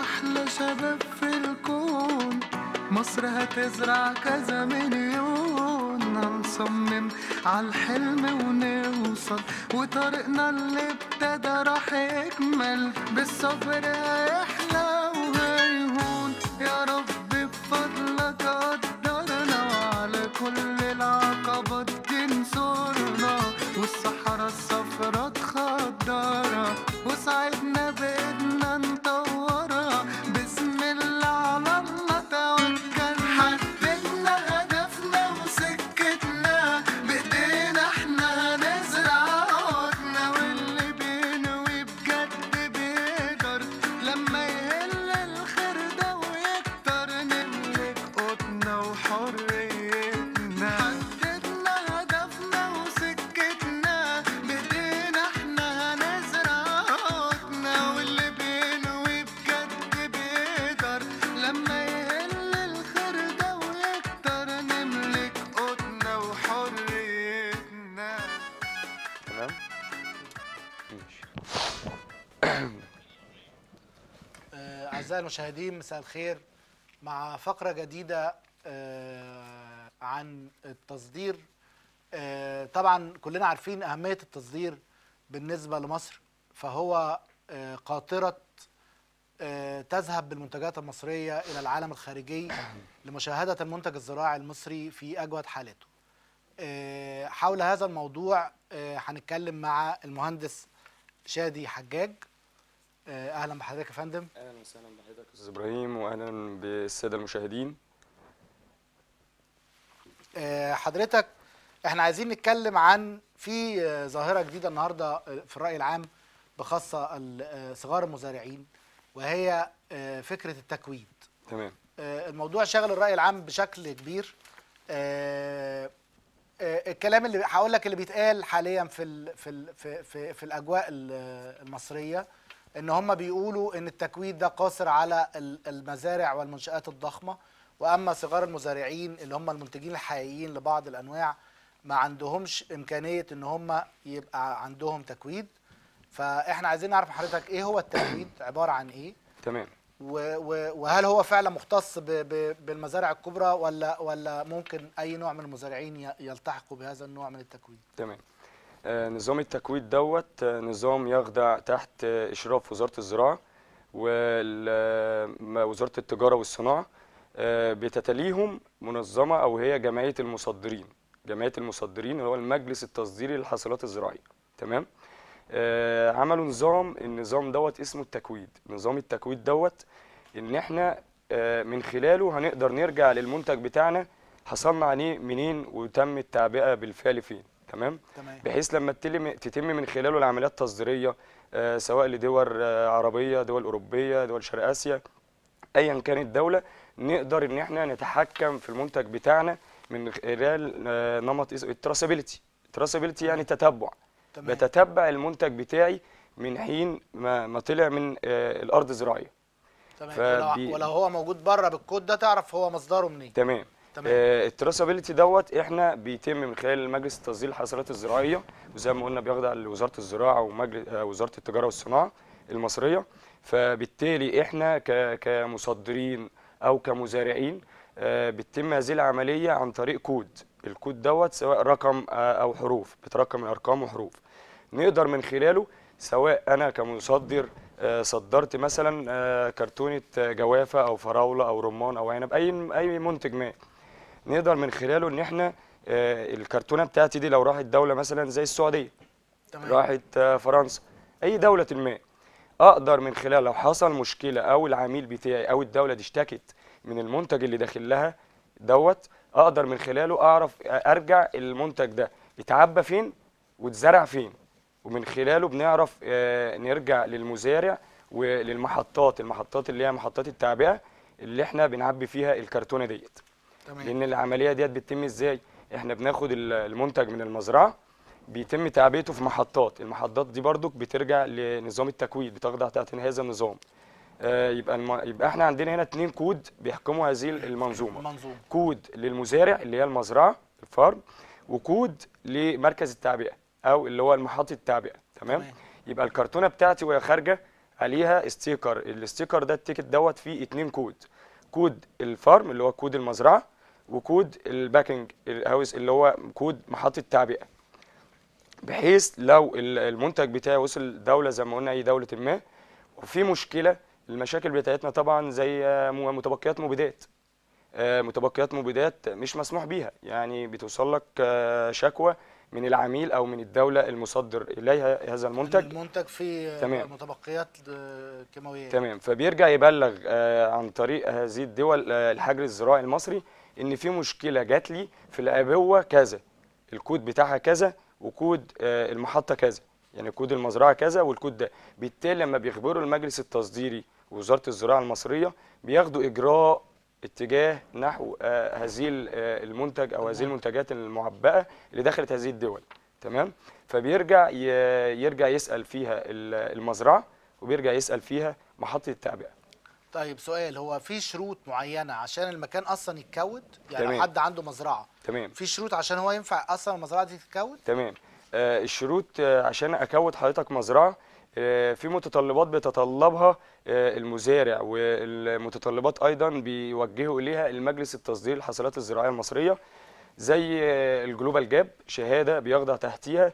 أحلى شباب في الكون مصر هتزرع كذا مليون هنصمم عالحلم ونوصل وطريقنا اللي ابتدى راح يكمل بالصبر هيكمل المشاهدين مساء الخير مع فقرة جديدة آه، عن التصدير آه، طبعا كلنا عارفين أهمية التصدير بالنسبة لمصر فهو آه، قاطرة تذهب بالمنتجات المصرية إلى العالم الخارجي لمشاهدة المنتج الزراعي المصري في أجود حالته حول هذا الموضوع هنتكلم مع المهندس شادي حجاج آه، اهلا بحضرتك يا فندم اهلا وسهلا بحضرتك استاذ ابراهيم واهلا بالساده المشاهدين آه، حضرتك احنا عايزين نتكلم عن في آه، ظاهره جديده النهارده في الراي العام بخاصه صغار المزارعين وهي فكره التكويد تمام الموضوع شغل الراي العام بشكل كبير الكلام اللي هقول لك اللي بيتقال حاليا في في في, في, في الاجواء المصريه ان هم بيقولوا ان التكويد ده قاصر على المزارع والمنشآت الضخمة واما صغار المزارعين اللي هم المنتجين الحقيقيين لبعض الانواع ما عندهمش امكانية ان هم يبقى عندهم تكويد فاحنا عايزين نعرف حضرتك ايه هو التكويد عبارة عن ايه تمام وهل هو فعلا مختص بالمزارع الكبرى ولا ولا ممكن اي نوع من المزارعين يلتحقوا بهذا النوع من التكويد تمام آه، نظام التكويد دوت آه، نظام يخضع تحت آه، اشراف وزاره الزراعه ووزاره التجاره والصناعه بتتليهم منظمه او هي جمعيه المصدرين جمعيه المصدرين هو المجلس التصديري للحاصلات الزراعيه تمام عملوا نظام النظام دوت اسمه التكويد نظام التكويد دوت ان احنا من خلاله هنقدر نرجع للمنتج بتاعنا حصلنا عليه منين وتم التعبئه بالفعل فين تمام بحيث لما تتم من خلاله العمليات التصديريه آه، سواء لدول آه، عربيه دول اوروبيه دول شرق اسيا ايا كانت دوله نقدر ان احنا نتحكم في المنتج بتاعنا من خلال آه، نمط التراسابيلتي التراسابيلتي يعني تتبع تمام. بتتبع المنتج بتاعي من حين ما, ما طلع من الارض الزراعيه تمام فبي... ولو هو موجود بره بالكود ده تعرف هو مصدره منين تمام آه، التراسابيلتي دوت احنا بيتم من خلال مجلس تصدير الحاصلات الزراعيه وزي ما قلنا بيخضع لوزاره الزراعه ومجلس آه، وزاره التجاره والصناعه المصريه فبالتالي احنا كمصدرين او كمزارعين آه، بتتم هذه العمليه عن طريق كود الكود دوت سواء رقم او حروف بترقم الارقام وحروف نقدر من خلاله سواء انا كمصدر صدرت مثلا كرتونه جوافه او فراوله او رمان او عنب اي اي منتج ما نقدر من خلاله ان احنا آه، الكرتونه بتاعتي دي لو راحت دوله مثلا زي السعوديه تمام. راحت آه، فرنسا اي دوله ما اقدر من خلال لو حصل مشكله او العميل بتاعي او الدوله دي اشتكت من المنتج اللي داخل لها دوت اقدر من خلاله اعرف آه، ارجع المنتج ده اتعبى فين واتزرع فين ومن خلاله بنعرف نرجع للمزارع وللمحطات المحطات اللي هي محطات التعبئه اللي احنا بنعبي فيها الكرتونه ديت تمام. لان العمليه ديت بتتم ازاي احنا بناخد المنتج من المزرعه بيتم تعبئته في محطات المحطات دي برضك بترجع لنظام التكويد بتخضع تحت هذا النظام آه يبقى الم... يبقى احنا عندنا هنا اتنين كود بيحكموا هذه المنظومه المنظوم. كود للمزارع اللي هي المزرعه الفارم وكود لمركز التعبئه او اللي هو محطه التعبئه تمام؟, تمام يبقى الكرتونه بتاعتي وهي خارجه عليها ستيكر الستيكر ده التيكت دوت فيه اتنين كود كود الفارم اللي هو كود المزرعه وكود الباكنج الهاوس اللي هو كود محطه تعبئه بحيث لو المنتج بتاعي وصل دوله زي ما قلنا اي دوله ما وفي مشكله المشاكل بتاعتنا طبعا زي آه، متبقيات مبيدات آه، متبقيات مبيدات مش مسموح بيها يعني بتوصل لك آه، شكوى من العميل او من الدوله المصدر اليها هذا المنتج المنتج فيه تمام. متبقيات كيماويه تمام فبيرجع يبلغ عن طريق هذه الدول الحجر الزراعي المصري ان في مشكله جات لي في الابوه كذا الكود بتاعها كذا وكود آه، المحطه كذا يعني كود المزرعه كذا والكود ده بالتالي لما بيخبروا المجلس التصديري ووزاره الزراعه المصريه بياخدوا اجراء اتجاه نحو آه، هذه آه، المنتج او هذه المنتجات المعبأه اللي دخلت هذه الدول تمام فبيرجع يرجع يسال فيها المزرعه وبيرجع يسال فيها محطه التعبئه طيب سؤال هو في شروط معينه عشان المكان اصلا يتكود يعني تمام. حد عنده مزرعه تمام في شروط عشان هو ينفع اصلا المزرعه دي تتكود تمام آه الشروط آه عشان اكود حضرتك مزرعه آه في متطلبات بيتطلبها آه المزارع والمتطلبات ايضا بيوجهوا اليها المجلس التصدير الحاصلات الزراعيه المصريه زي آه الجلوبال جاب شهاده بيخضع تحتيها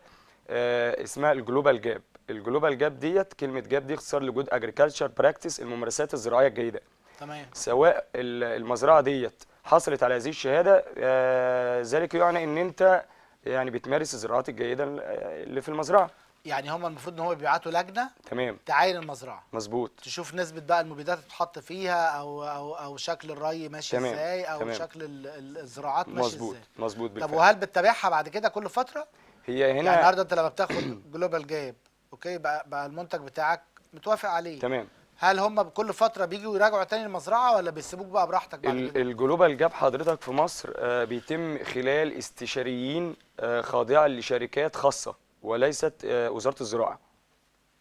آه اسمها الجلوبال جاب الجلوبال جاب ديت كلمه جاب دي اختصار لجود اجريكلتشر براكتس الممارسات الزراعيه الجيده تمام سواء المزرعه ديت حصلت على هذه الشهاده آه ذلك يعني ان انت يعني بتمارس الزراعات الجيده آه، اللي في المزرعه يعني هم المفروض ان هم بيبعتوا لجنه تمام تعاين المزرعه مظبوط تشوف نسبه بقى المبيدات بتتحط فيها او او او شكل الري ماشي تمام. ازاي او تمام. شكل الزراعات ماشي مظبوط. ازاي مظبوط مظبوط طب وهل بتتابعها بعد كده كل فتره هي هنا يعني النهارده انت لما بتاخد جلوبال جاب اوكي بقى, بقى المنتج بتاعك متوافق عليه تمام هل هم بكل فتره بيجوا يراجعوا تاني المزرعه ولا بيسيبوك بقى براحتك بعد كده؟ الجلوبال جاب حضرتك في مصر آه، بيتم خلال استشاريين آه، خاضعه لشركات خاصه وليست آه، وزاره الزراعه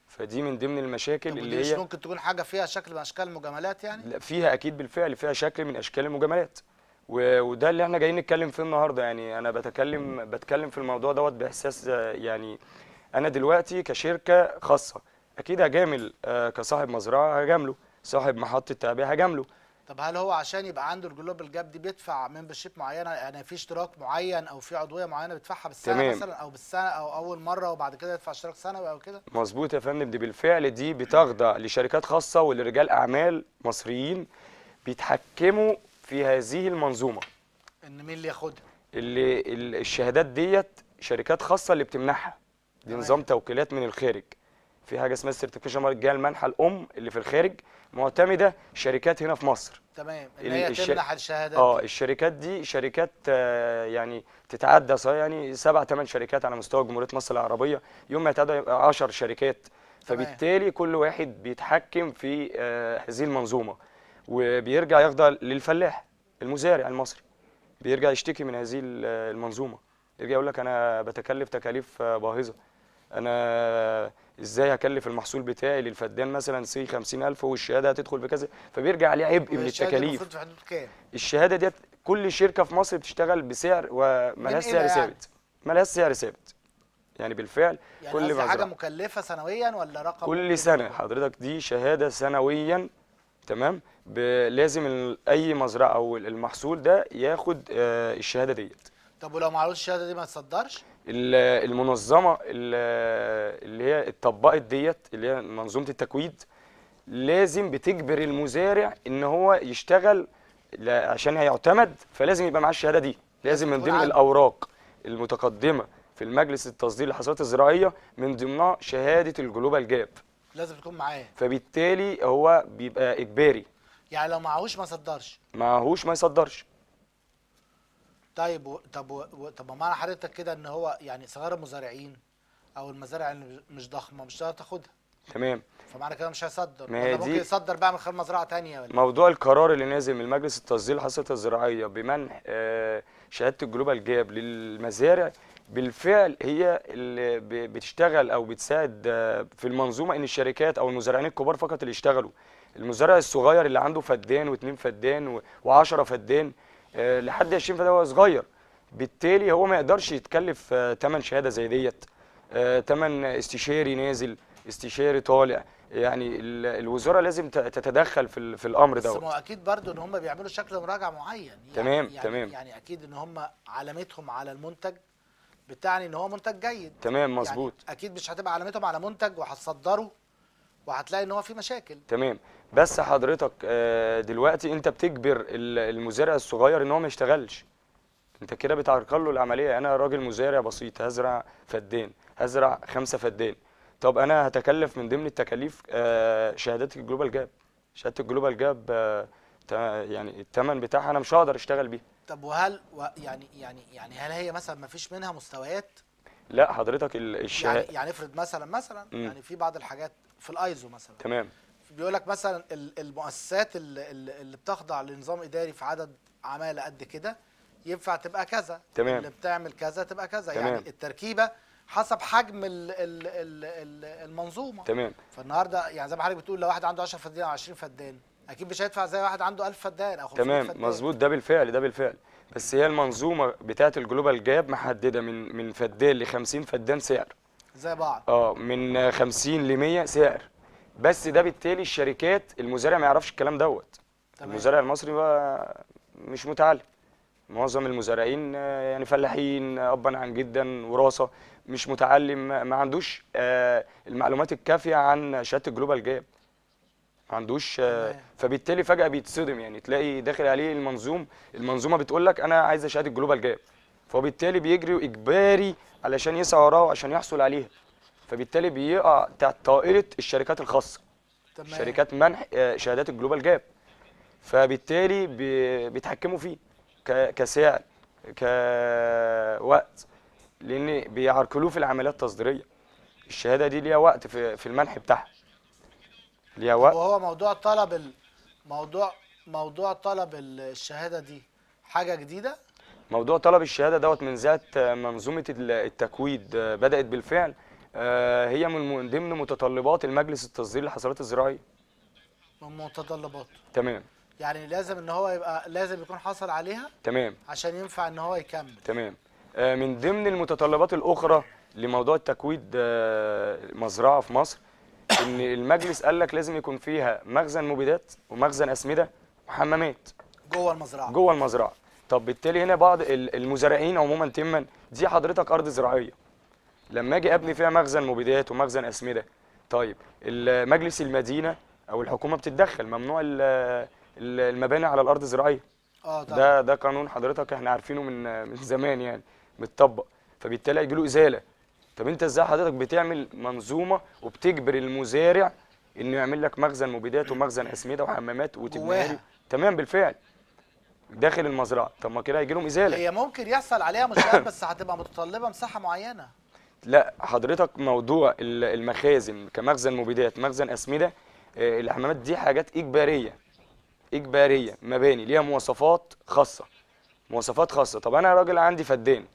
فدي من ضمن المشاكل اللي هي مش ممكن تكون حاجه فيها شكل من اشكال المجاملات يعني لا فيها اكيد بالفعل فيها شكل من اشكال المجاملات وده اللي احنا جايين نتكلم فيه النهارده يعني انا بتكلم بتكلم في الموضوع دوت باحساس يعني انا دلوقتي كشركه خاصه اكيد هجامل آه، كصاحب مزرعه هجامله صاحب محطه تعبئه هجامله طب هل هو عشان يبقى عنده الجلوبال جاب دي بيدفع ممبرشيب معينه يعني في اشتراك معين او في عضويه معينه بيدفعها بالسنه تمام. مثلا او بالسنه او اول مره وبعد كده يدفع اشتراك سنوي او كده مظبوط يا فندم دي بالفعل دي بتخضع لشركات خاصه ولرجال اعمال مصريين بيتحكموا في هذه المنظومه ان مين اللي ياخدها اللي الشهادات ديت شركات خاصه اللي بتمنحها دي نظام توكيلات من الخارج في حاجه اسمها السيرتيفيكيشن مرجع المنحه الام اللي في الخارج معتمده شركات هنا في مصر تمام اللي هي الش... تمنح الشهادات اه الشركات دي شركات آه يعني تتعدى يعني سبع ثمان شركات على مستوى جمهوريه مصر العربيه يوم ما يتعدى يبقى 10 شركات فبالتالي كل واحد بيتحكم في آه هذه المنظومه وبيرجع يخضع للفلاح المزارع المصري بيرجع يشتكي من هذه المنظومه يرجع يقول لك انا بتكلف تكاليف آه، باهظه انا ازاي هكلف المحصول بتاعي للفدان مثلا سي 50000 والشهاده هتدخل بكذا فبيرجع عليه عبء من التكاليف في حدود كام الشهاده ديت كل شركه في مصر بتشتغل بسعر وملهاش سعر ثابت يعني؟ ملهاش سعر ثابت يعني بالفعل يعني كل مزرعه حاجه مكلفه سنويا ولا رقم كل سنه حضرتك دي شهاده سنويا تمام لازم اي مزرعه او المحصول ده ياخد آه، الشهاده ديت طب ولو معلوش الشهاده دي ما تصدرش المنظمه اللي هي اتطبقت ديت اللي هي منظومه التكويد لازم بتجبر المزارع ان هو يشتغل عشان هيعتمد فلازم يبقى معاه الشهاده دي لازم من ضمن الاوراق المتقدمه في المجلس التصدير للحصاد الزراعيه من ضمنها شهاده الجلوبال جاب لازم تكون معاه فبالتالي هو بيبقى اجباري يعني لو معهوش ما يصدرش معهوش ما يصدرش طيب و... طب و... طب معنى حضرتك كده ان هو يعني صغار المزارعين او المزارع اللي مش ضخمه مش هتقدر تاخدها تمام فمعنى كده مش هيصدر ما هي ممكن يصدر بقى من خلال مزرعه ثانيه ولا إيه؟ موضوع القرار اللي نازل من مجلس التصدير للحصيله الزراعيه بمنح آه شهاده الجلوبال جاب للمزارع بالفعل هي اللي بتشتغل او بتساعد آه، في المنظومه ان الشركات او المزارعين الكبار فقط اللي يشتغلوا المزارع الصغير اللي عنده فدان واثنين فدان و10 فدان آه، لحد 20 فده هو صغير بالتالي هو ما يقدرش يتكلف ثمن آه، شهاده زي ديت ثمن آه، استشاري نازل استشاري طالع يعني الوزاره لازم تتدخل في في الامر دوت بس ما اكيد برضو ان هم بيعملوا شكل مراجعه معين يعني تمام يعني تمام يعني اكيد ان هم علامتهم على المنتج بتعني ان هو منتج جيد تمام يعني مظبوط يعني اكيد مش هتبقى علامتهم على منتج وهتصدره وهتلاقي ان هو في مشاكل تمام بس حضرتك آه، دلوقتي انت بتجبر المزارع الصغير ان هو ما يشتغلش انت كده بتعرقل له العمليه يعني انا راجل مزارع بسيط هزرع فدان هزرع خمسه فدان طب انا هتكلف من ضمن التكاليف آه، شهادات الجلوبال جاب شهاده الجلوبال جاب آه، يعني الثمن بتاعها انا مش هقدر اشتغل بيها طب وهل يعني يعني يعني هل هي مثلا ما فيش منها مستويات لا حضرتك الشهاده يعني يعني افرض مثلا مثلا م. يعني في بعض الحاجات في الايزو مثلا تمام بيقول لك مثلا المؤسسات اللي بتخضع لنظام اداري في عدد عماله قد كده ينفع تبقى كذا تمام. اللي بتعمل كذا تبقى كذا يعني تمام. يعني التركيبه حسب حجم الـ الـ الـ المنظومه تمام فالنهارده يعني زي ما حضرتك بتقول لو واحد عنده 10 فدان او 20 فدان اكيد مش هيدفع زي واحد عنده 1000 فدان او 500 تمام مظبوط ده بالفعل ده بالفعل بس هي المنظومه بتاعه الجلوبال جاب محدده من من فدان ل 50 فدان سعر زي بعض اه من 50 ل 100 سعر بس ده بالتالي الشركات المزارع ما يعرفش الكلام دوت المزارع المصري بقى مش متعلم معظم المزارعين آه، يعني فلاحين آه، ابا عن جدا وراثه مش متعلم ما عندوش آه، المعلومات الكافيه عن شهاده الجلوبال جاب ما عندوش فبالتالي فجاه بيتصدم يعني تلاقي داخل عليه المنظوم المنظومه بتقول لك انا عايز شهاده الجلوبال جاب فبالتالي بيجري اجباري علشان يسعى وراه عشان يحصل عليها فبالتالي بيقع تحت طائره الشركات الخاصه تمام. شركات منح آه، شهادات الجلوبال جاب فبالتالي بيتحكموا فيه كسعر كوقت لان بيعركلوه في العمليات التصديريه الشهاده دي ليها وقت في, المنح بتاعها ليها وقت وهو موضوع طلب الموضوع موضوع موضوع طلب الشهاده دي حاجه جديده موضوع طلب الشهاده دوت من ذات منظومه التكويد آه، بدات بالفعل آه، هي من ضمن متطلبات المجلس التصدير للحصارات الزراعيه من متطلبات تمام يعني لازم ان هو يبقى لازم يكون حصل عليها تمام عشان ينفع ان هو يكمل تمام آه، من ضمن المتطلبات الاخرى لموضوع التكويد آه، مزرعه في مصر ان المجلس قال لك لازم يكون فيها مخزن مبيدات ومخزن اسمده وحمامات جوه المزرعه جوه المزرعه طب بالتالي هنا بعض المزارعين عموما تما دي حضرتك ارض زراعيه لما اجي ابني فيها مخزن مبيدات ومخزن اسمده طيب مجلس المدينه او الحكومه بتتدخل ممنوع المباني على الارض الزراعيه اه طبعا. ده ده قانون حضرتك احنا عارفينه من من زمان يعني متطبق فبالتالي هيجي له ازاله طب انت ازاي حضرتك بتعمل منظومه وبتجبر المزارع انه يعمل لك مخزن مبيدات ومخزن اسمده وحمامات وتبني تمام بالفعل داخل المزرعه طب ما كده هيجي لهم ازاله هي ممكن يحصل عليها مشكلات بس هتبقى متطلبه مساحه معينه لا حضرتك موضوع المخازن كمخزن مبيدات مخزن اسمده آه، الحمامات دي حاجات اجباريه اجباريه مباني ليها مواصفات خاصه مواصفات خاصه طب انا راجل عندي فدان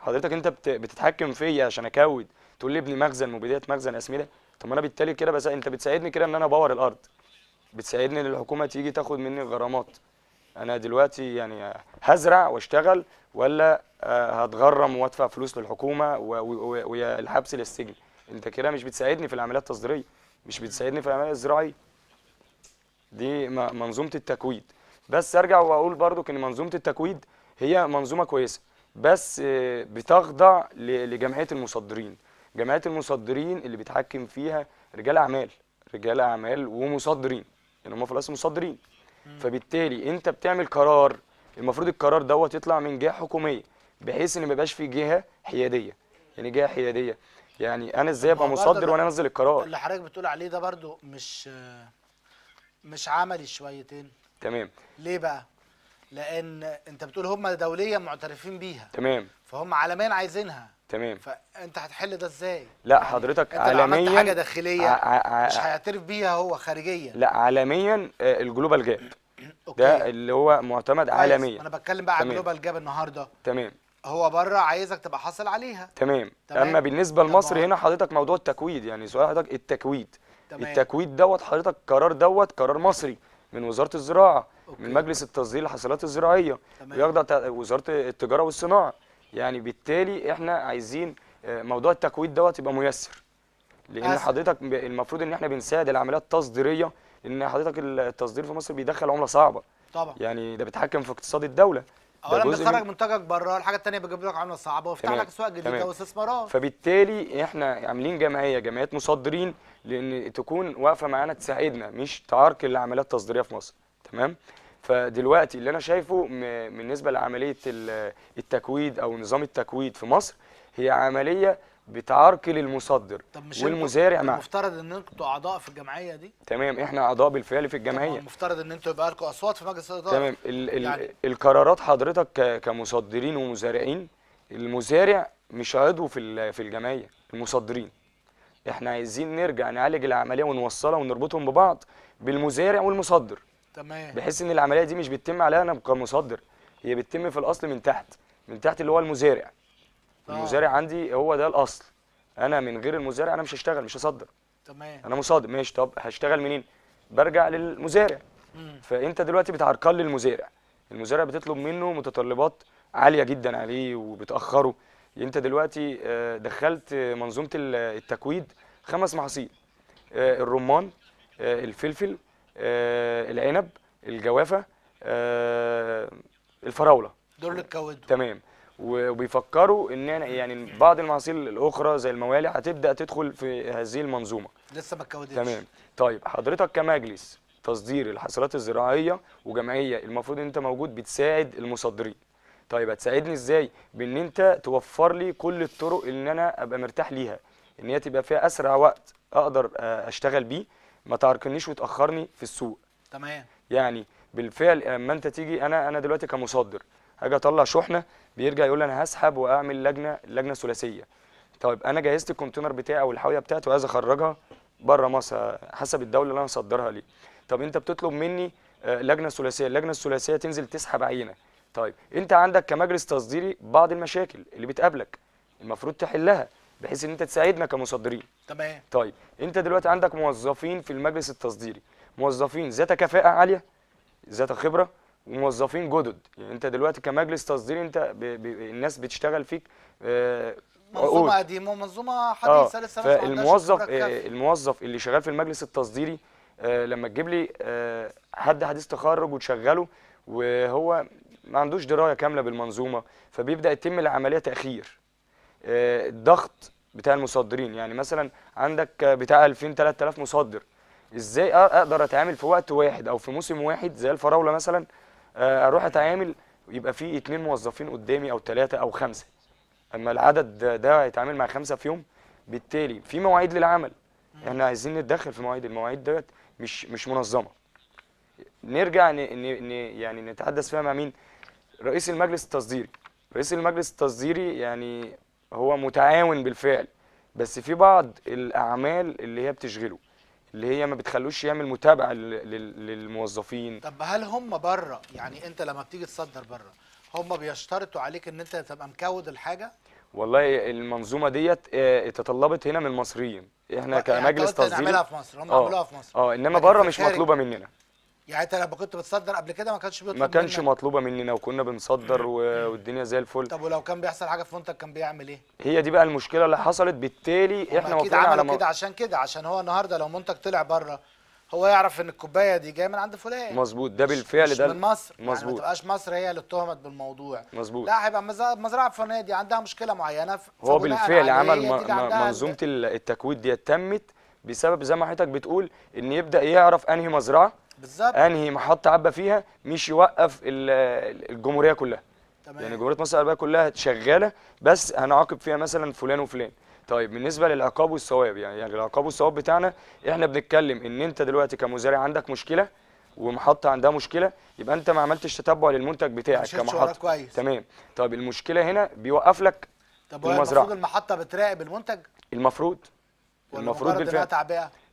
حضرتك انت بتتحكم فيا عشان اكود تقول لي ابني مخزن مبيدات مخزن اسمده طب ما انا بالتالي كده بس انت بتساعدني كده ان انا ابور الارض بتساعدني ان الحكومه تيجي تاخد مني الغرامات انا دلوقتي يعني هزرع واشتغل ولا آه، هتغرم وادفع فلوس للحكومه ويا الحبس للسجن انت كده مش بتساعدني في العمليات التصديريه مش بتساعدني في العمليات الزراعيه دي منظومه التكويد بس ارجع واقول برضو ان منظومه التكويد هي منظومه كويسه بس آه، بتخضع لجمعيه المصدرين جمعيه المصدرين اللي بيتحكم فيها رجال اعمال رجال اعمال ومصدرين يعني هم في الاصل مصدرين فبالتالي انت بتعمل قرار المفروض القرار دوت يطلع من جهه حكوميه بحيث ان ما يبقاش في جهه حياديه يعني جهه حياديه يعني انا ازاي ابقى مصدر وانا انزل القرار اللي حضرتك بتقول عليه ده برضو مش مش عملي شويتين تمام ليه بقى لان انت بتقول هم دوليا معترفين بيها تمام فهم عالميا عايزينها تمام فانت هتحل ده ازاي لا يعني حضرتك انت عالميا عملت حاجه داخليه ع... ع... مش هيعترف بيها هو خارجيا لا عالميا آه، الجلوبال جاب ده اللي هو معتمد عالميا انا بتكلم بقى عن جلوبال جاب النهارده تمام هو بره عايزك تبقى حاصل عليها تمام, تمام. اما بالنسبه لمصر هنا حضرتك موضوع التكويد يعني سؤال حضرتك التكويد تمام. التكويد دوت حضرتك قرار دوت قرار مصري من وزاره الزراعه أوكي. من مجلس التصدير للحصيلات الزراعيه بيخضع وزاره التجاره والصناعه يعني بالتالي احنا عايزين آه، موضوع التكويد دوت يبقى ميسر لان أسل. حضرتك المفروض ان احنا بنساعد العمليات التصديريه ان حضرتك التصدير في مصر بيدخل عمله صعبه طبعا يعني ده بيتحكم في اقتصاد الدوله اولا بتخرج منتجك بره الحاجه الثانيه بيجيب لك عمله صعبه ويفتح لك اسواق جديده واستثمارات فبالتالي احنا عاملين جمعيه جمعيات مصدرين لان تكون واقفه معانا تساعدنا مش تعارك العمليات التصديريه في مصر تمام فدلوقتي اللي انا شايفه بالنسبه لعمليه التكويد او نظام التكويد في مصر هي عمليه بتعرقل المصدر طب مش والمزارع مع المفترض ان انتوا اعضاء في الجمعيه دي تمام احنا اعضاء بالفعل في الجمعيه المفترض ان انتوا يبقى لكم اصوات في مجلس الاداره تمام ال ال يعني... القرارات حضرتك كمصدرين ومزارعين المزارع مش عضو في في الجمعيه المصدرين احنا عايزين نرجع نعالج العمليه ونوصلها ونربطهم ببعض بالمزارع والمصدر تمام بحيث ان العمليه دي مش بتتم عليها انا كمصدر هي بتتم في الاصل من تحت من تحت اللي هو المزارع آه. المزارع عندي هو ده الاصل انا من غير المزارع انا مش هشتغل مش هصدر تمام انا مصادر ماشي طب هشتغل منين برجع للمزارع مم. فانت دلوقتي بتعرقل للمزارع المزارع بتطلب منه متطلبات عاليه جدا عليه وبتاخره انت دلوقتي آه، دخلت منظومه التكويد خمس محاصيل آه، الرمان الفلفل العنب الجوافه الفراوله دول اللي تكودوا تمام وبيفكروا ان انا يعني بعض المحاصيل الاخرى زي الموالح هتبدا تدخل في هذه المنظومه لسه ما اتكودتش تمام طيب حضرتك كمجلس تصدير الحاصلات الزراعيه وجمعيه المفروض ان انت موجود بتساعد المصدرين طيب هتساعدني ازاي بان انت توفر لي كل الطرق اللي انا ابقى مرتاح ليها ان هي تبقى فيها اسرع وقت اقدر آه، اشتغل بيه ما تعرقنيش وتاخرني في السوق تمام يعني بالفعل اما انت تيجي انا انا دلوقتي كمصدر هاجي اطلع شحنه بيرجع يقول لي انا هسحب واعمل لجنه لجنه ثلاثيه طيب انا جهزت الكونتينر بتاعي او الحاويه بتاعتي وعايز اخرجها بره مصر حسب الدوله اللي انا هصدرها ليه طب انت بتطلب مني آه، لجنه ثلاثيه اللجنه الثلاثيه تنزل تسحب عينه طيب انت عندك كمجلس تصديري بعض المشاكل اللي بتقابلك المفروض تحلها بحيث ان انت تساعدنا كمصدرين تمام طيب انت دلوقتي عندك موظفين في المجلس التصديري موظفين ذات كفاءه عاليه ذات خبره موظفين جدد يعني انت دلوقتي كمجلس تصديري انت ب... ب... الناس بتشتغل فيك آه منظومه قديمه ومنظومه آه، حديثه آه لسه فالموظف آه الموظف اللي شغال في المجلس التصديري آه لما تجيب لي آه حد حديث تخرج وتشغله وهو ما عندوش درايه كامله بالمنظومه فبيبدا يتم العمليه تاخير آه الضغط بتاع المصدرين يعني مثلا عندك بتاع 2000 3000 مصدر ازاي اقدر اتعامل في وقت واحد او في موسم واحد زي الفراوله مثلا آه، اروح اتعامل يبقى في اثنين موظفين قدامي او ثلاثه او خمسه اما العدد ده هيتعامل مع خمسه في يوم بالتالي في مواعيد للعمل احنا عايزين نتدخل في مواعيد المواعيد ديت مش مش منظمه نرجع ن... ن... يعني نتحدث فيها مع مين رئيس المجلس التصديري رئيس المجلس التصديري يعني هو متعاون بالفعل بس في بعض الاعمال اللي هي بتشغله اللي هي ما بتخلوش يعمل متابعه للموظفين طب هل هم بره يعني انت لما بتيجي تصدر بره هم بيشترطوا عليك ان انت تبقى مكود الحاجه والله المنظومه ديت آه، اتطلبت هنا من المصريين احنا يعني كمجلس تصدير نعملها في مصر هم آه. عملوها في مصر اه انما بره مش مطلوبه مننا يعني انت لما كنت بتصدر قبل كده ما كانش بيطلب ما كانش منك. مطلوبه مننا وكنا بنصدر والدنيا زي الفل طب ولو كان بيحصل حاجه في منتج كان بيعمل ايه هي دي بقى المشكله اللي حصلت بالتالي احنا اكيد عملوا على كده عشان كده عشان هو النهارده لو منتج طلع بره هو يعرف ان الكوبايه دي جايه من عند فلان مظبوط ده بالفعل مش ده من مصر مظبوط يعني ما تبقاش مصر هي اللي اتهمت بالموضوع مظبوط لا هيبقى المزرعه الفلانيه دي عندها مشكله معينه هو بالفعل عمل منظومه التكويد دي تمت بسبب زي ما حضرتك بتقول ان يبدا يعرف انهي مزرعه بالظبط انهي محطه عبى فيها مش يوقف الجمهوريه كلها تمام يعني جمهوريه مصر العربيه كلها شغاله بس هنعاقب فيها مثلا فلان وفلان طيب بالنسبه للعقاب والثواب يعني, يعني العقاب والثواب بتاعنا احنا بنتكلم ان انت دلوقتي كمزارع عندك مشكله ومحطه عندها مشكله يبقى انت ما عملتش تتبع للمنتج بتاعك كمحطه كويس. تمام طيب المشكله هنا بيوقف لك طب المفروض المحطه بتراقب المنتج المفروض المفروض بالفعل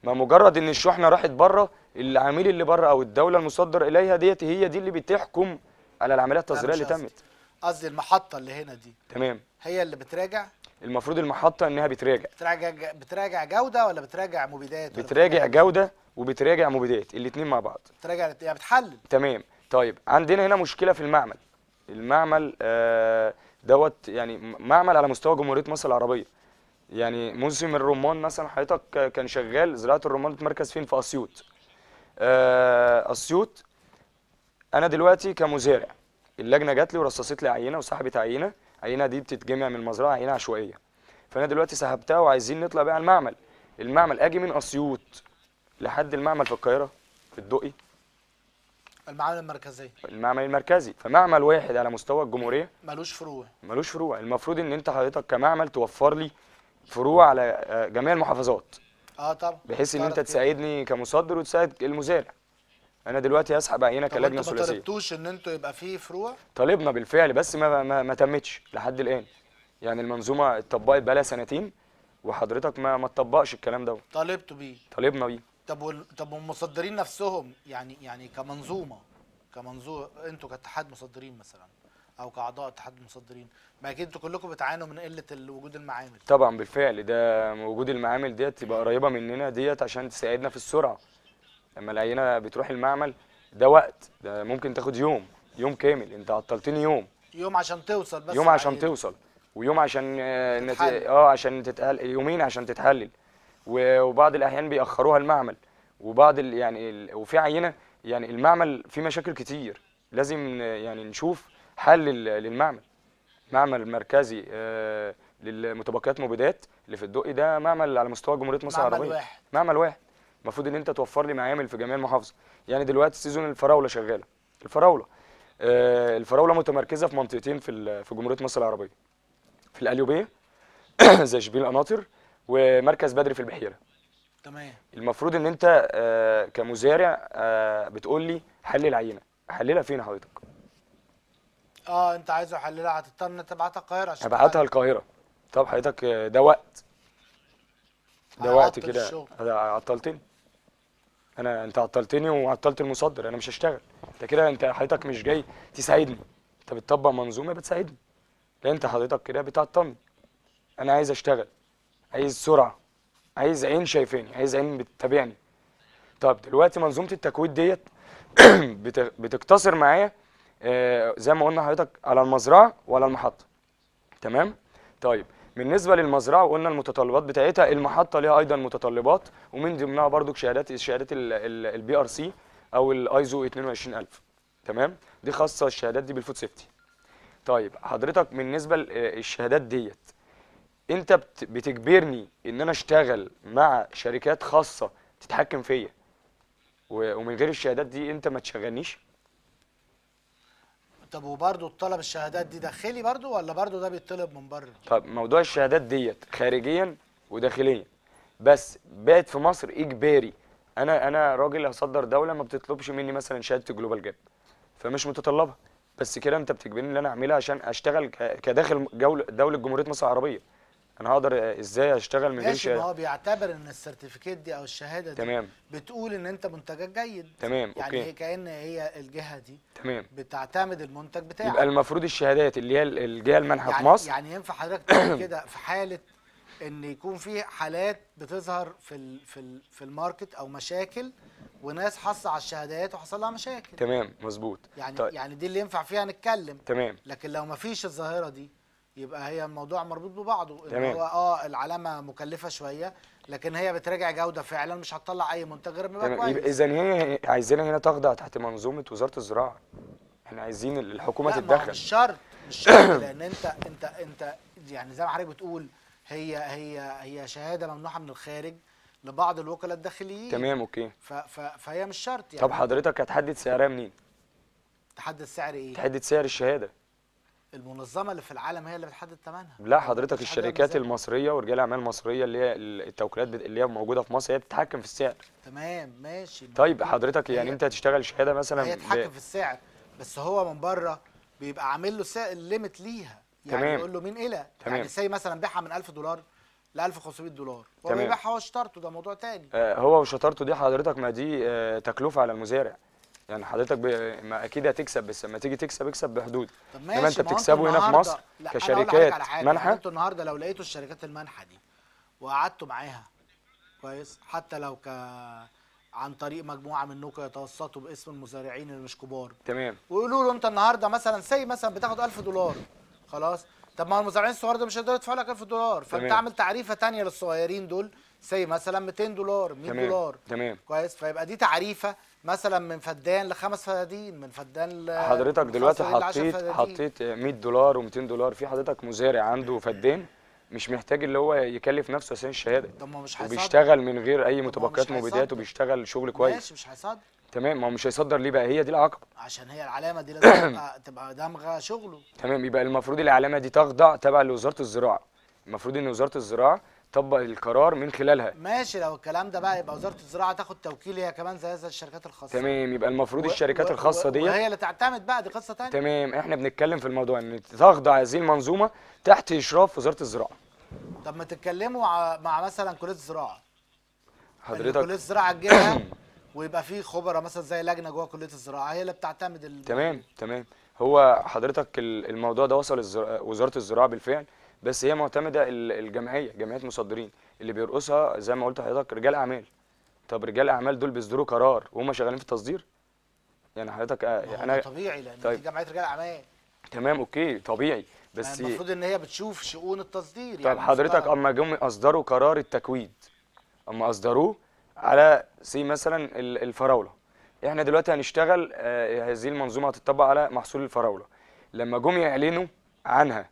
ما مجرد ان الشحنه راحت بره العميل اللي بره او الدوله المصدر اليها ديت هي دي اللي بتحكم على العمليات التصديريه اللي تمت قصدي المحطه اللي هنا دي تمام هي اللي بتراجع المفروض المحطه انها بتراجع بتراجع بتراجع جوده ولا بتراجع مبيدات بتراجع جوده وبتراجع مبيدات الاثنين مع بعض بتراجع يعني بتحلل تمام طيب عندنا هنا مشكله في المعمل المعمل آه دوت يعني معمل على مستوى جمهوريه مصر العربيه يعني موسم الرمان مثلا حضرتك كان شغال زراعه الرمان اتمركز فين في اسيوط اسيوط آه، انا دلوقتي كمزارع اللجنه جات لي ورصصت لي عينه وسحبت عينه عينه دي بتتجمع من المزرعه عينه عشوائيه فانا دلوقتي سحبتها وعايزين نطلع بيها المعمل المعمل اجي من اسيوط لحد المعمل في القاهره في الدقي المعمل المركزي المعمل المركزي فمعمل واحد على مستوى الجمهوريه ملوش فروع ملوش فروع المفروض ان انت حضرتك كمعمل توفر لي فروع على آه، جميع المحافظات اه طبعا بحيث ان انت تساعدني كمصدر وتساعد المزارع انا دلوقتي هسحب عينه كلجنه ثلاثيه ما طلبتوش ان انتوا يبقى فيه فروع طالبنا بالفعل بس ما ما, ما تمتش لحد الان يعني المنظومه اتطبقت بقى لها سنتين وحضرتك ما ما تطبقش الكلام ده طالبتوا بيه طالبنا بيه طب وال... طب والمصدرين نفسهم يعني يعني كمنظومه كمنظومه انتوا كاتحاد مصدرين مثلا او كاعضاء اتحاد المصدرين ما اكيد انتوا كلكم بتعانوا من قله وجود المعامل طبعا بالفعل ده وجود المعامل ديت تبقى قريبه مننا ديت عشان تساعدنا في السرعه لما العينه بتروح المعمل ده وقت ده ممكن تاخد يوم يوم كامل انت عطلتني يوم يوم عشان توصل بس يوم عشان توصل ويوم عشان آه، نت... اه عشان تتقل يومين عشان تتحلل وبعض الاحيان بيأخروها المعمل وبعض ال... يعني ال... وفي عينه يعني المعمل فيه مشاكل كتير لازم آه، يعني نشوف حل للمعمل معمل مركزي آه، للمتبقيات مبيدات اللي في الدقي ده معمل على مستوى جمهوريه مصر العربيه معمل واحد معمل واحد المفروض ان انت توفر لي معامل في جميع المحافظه يعني دلوقتي سيزون الفراوله شغاله الفراوله آه، الفراوله متمركزه في منطقتين في في جمهوريه مصر العربيه في القليوبيه زي شبين القناطر ومركز بدري في البحيره تمام المفروض ان انت آه، كمزارع بتقول لي حلل العينه حللها فين حضرتك اه انت عايزه يحللها هتضطر ان انت تبعتها القاهره عشان ابعتها القاهره طب حضرتك ده وقت ده وقت كده عطلتني انا انت عطلتني وعطلت المصدر انا مش هشتغل انت كده انت حضرتك مش جاي تساعدني انت بتطبق منظومه بتساعدني لا انت حضرتك كده بتعطلني انا عايز اشتغل عايز سرعه عايز عين شايفاني عايز عين بتتابعني طب دلوقتي منظومه التكويت ديت بتقتصر معايا آه، زي ما قلنا حضرتك على المزرعه وعلى المحطه تمام طيب بالنسبه للمزرعه وقلنا المتطلبات بتاعتها المحطه ليها ايضا متطلبات ومن ضمنها برضك شهادات شهادات البي ار سي او الايزو 22000 تمام دي خاصه الشهادات دي بالفود سيفتي طيب حضرتك بالنسبه للشهادات آه، ديت انت بتجبرني ان انا اشتغل مع شركات خاصه تتحكم فيا ومن غير الشهادات دي انت ما تشغلنيش طب وبرضه الطلب الشهادات دي داخلي برضه ولا برضه ده بيطلب من بره؟ طب موضوع الشهادات ديت خارجيا وداخليا بس بقت في مصر اجباري انا انا راجل هصدر دوله ما بتطلبش مني مثلا شهاده جلوبال جاب فمش متطلبها بس كده انت بتجبرني ان انا اعملها عشان اشتغل كداخل دوله جمهوريه مصر العربيه انا هقدر ازاي اشتغل من غير شهاده هو بيعتبر ان السيرتيفيكيت دي او الشهاده دي تمام. بتقول ان انت منتجك جيد تمام يعني أوكي. كان هي الجهه دي تمام بتعتمد المنتج بتاعك يبقى المفروض الشهادات اللي هي الجهه المانحه يعني في مصر يعني ينفع حضرتك تقول كده في حاله ان يكون في حالات بتظهر في الـ في الـ في الماركت او مشاكل وناس حصه على الشهادات وحصل لها مشاكل تمام مظبوط يعني طيب. يعني دي اللي ينفع فيها نتكلم تمام لكن لو ما فيش الظاهره دي يبقى هي الموضوع مربوط ببعضه تمام. هو اه العلامه مكلفه شويه لكن هي بتراجع جوده فعلا مش هتطلع اي منتج غير ما كويس اذا هي عايزينها هنا تخضع تحت منظومه وزاره الزراعه احنا عايزين الحكومه تتدخل مش شرط مش شرط لان انت انت انت يعني زي ما حضرتك بتقول هي هي هي شهاده ممنوحه من الخارج لبعض الوكلاء الداخليين تمام اوكي ف ف فهي مش شرط يعني طب حضرتك هتحدد سعرها منين؟ تحدد سعر ايه؟ تحدد سعر الشهاده المنظمه اللي في العالم هي اللي بتحدد ثمنها لا يعني حضرتك الشركات المصريه ورجال الاعمال المصريه اللي هي التوكيلات اللي هي موجوده في مصر هي بتتحكم في السعر تمام ماشي طيب حضرتك يعني انت هتشتغل شهاده مثلا هي تتحكم في السعر بس هو من بره بيبقى عامل له سعر ليميت ليها يعني تمام. يقول له مين الى يعني تمام. يعني زي مثلا بيعها من 1000 دولار ل 1500 دولار هو بيبيعها هو شطارته ده موضوع تاني آه هو وشطارته دي حضرتك ما دي آه تكلفه على المزارع يعني حضرتك ب... ما اكيد هتكسب بس لما تيجي تكسب اكسب بحدود طب ماشي انت بتكسبه هنا في مصر كشركات منحه انتوا النهارده لو لقيتوا الشركات المنحه دي وقعدتوا معاها كويس حتى لو ك عن طريق مجموعه منكم يتوسطوا باسم المزارعين اللي مش كبار تمام ويقولوا له انت النهارده مثلا سي مثلا بتاخد 1000 دولار خلاص طب ما المزارعين الصغار دول مش هيقدروا يدفعوا لك 1000 دولار فانت اعمل تعريفه ثانيه للصغيرين دول سي مثلا 200 دولار 100 تمام. دولار تمام كويس فيبقى دي تعريفه مثلا من فدان لخمس فدادين من فدان ل حضرتك دلوقتي حطيت حطيت 100 دولار و200 دولار في حضرتك مزارع عنده فدان مش محتاج اللي هو يكلف نفسه عشان الشهاده طب ما مش هيصدر وبيشتغل من غير اي متبقيات مبيدات وبيشتغل شغل كويس ماشي مش هيصدر تمام ما هو مش هيصدر ليه بقى هي دي العقبه عشان هي العلامه دي لازم تبقى دامغه شغله تمام يبقى المفروض العلامه دي تخضع تبع لوزاره الزراعه المفروض ان وزاره الزراعه تطبق القرار من خلالها ماشي لو الكلام ده بقى يبقى وزاره الزراعه تاخد توكيل هي كمان زي الشركات الخاصه تمام يبقى المفروض و... الشركات و... الخاصه دي وهي اللي تعتمد بقى دي قصه ثانيه تمام احنا بنتكلم في الموضوع ان تخضع هذه المنظومه تحت اشراف وزاره الزراعه طب ما تتكلموا مع مثلا كليه الزراعه حضرتك كليه الزراعه تجيبها ويبقى في خبراء مثلا زي لجنه جوه كليه الزراعه هي اللي بتعتمد تمام تمام هو حضرتك الموضوع ده وصل وزاره الزراعه بالفعل بس هي معتمده الجمعيه جمعيه مصدرين اللي بيرقصها زي ما قلت لحضرتك رجال اعمال طب رجال اعمال دول بيصدروا قرار وهم شغالين في التصدير يعني حضرتك يعني انا طبيعي لان طيب. دي جمعيه رجال اعمال تمام اوكي طبيعي بس يعني المفروض ان هي بتشوف شؤون التصدير طب يعني حضرتك اما جم اصدروا قرار التكويد اما اصدروه على سي مثلا الفراوله احنا دلوقتي هنشتغل آه، هذه المنظومه هتطبق على محصول الفراوله لما جم يعلنوا عنها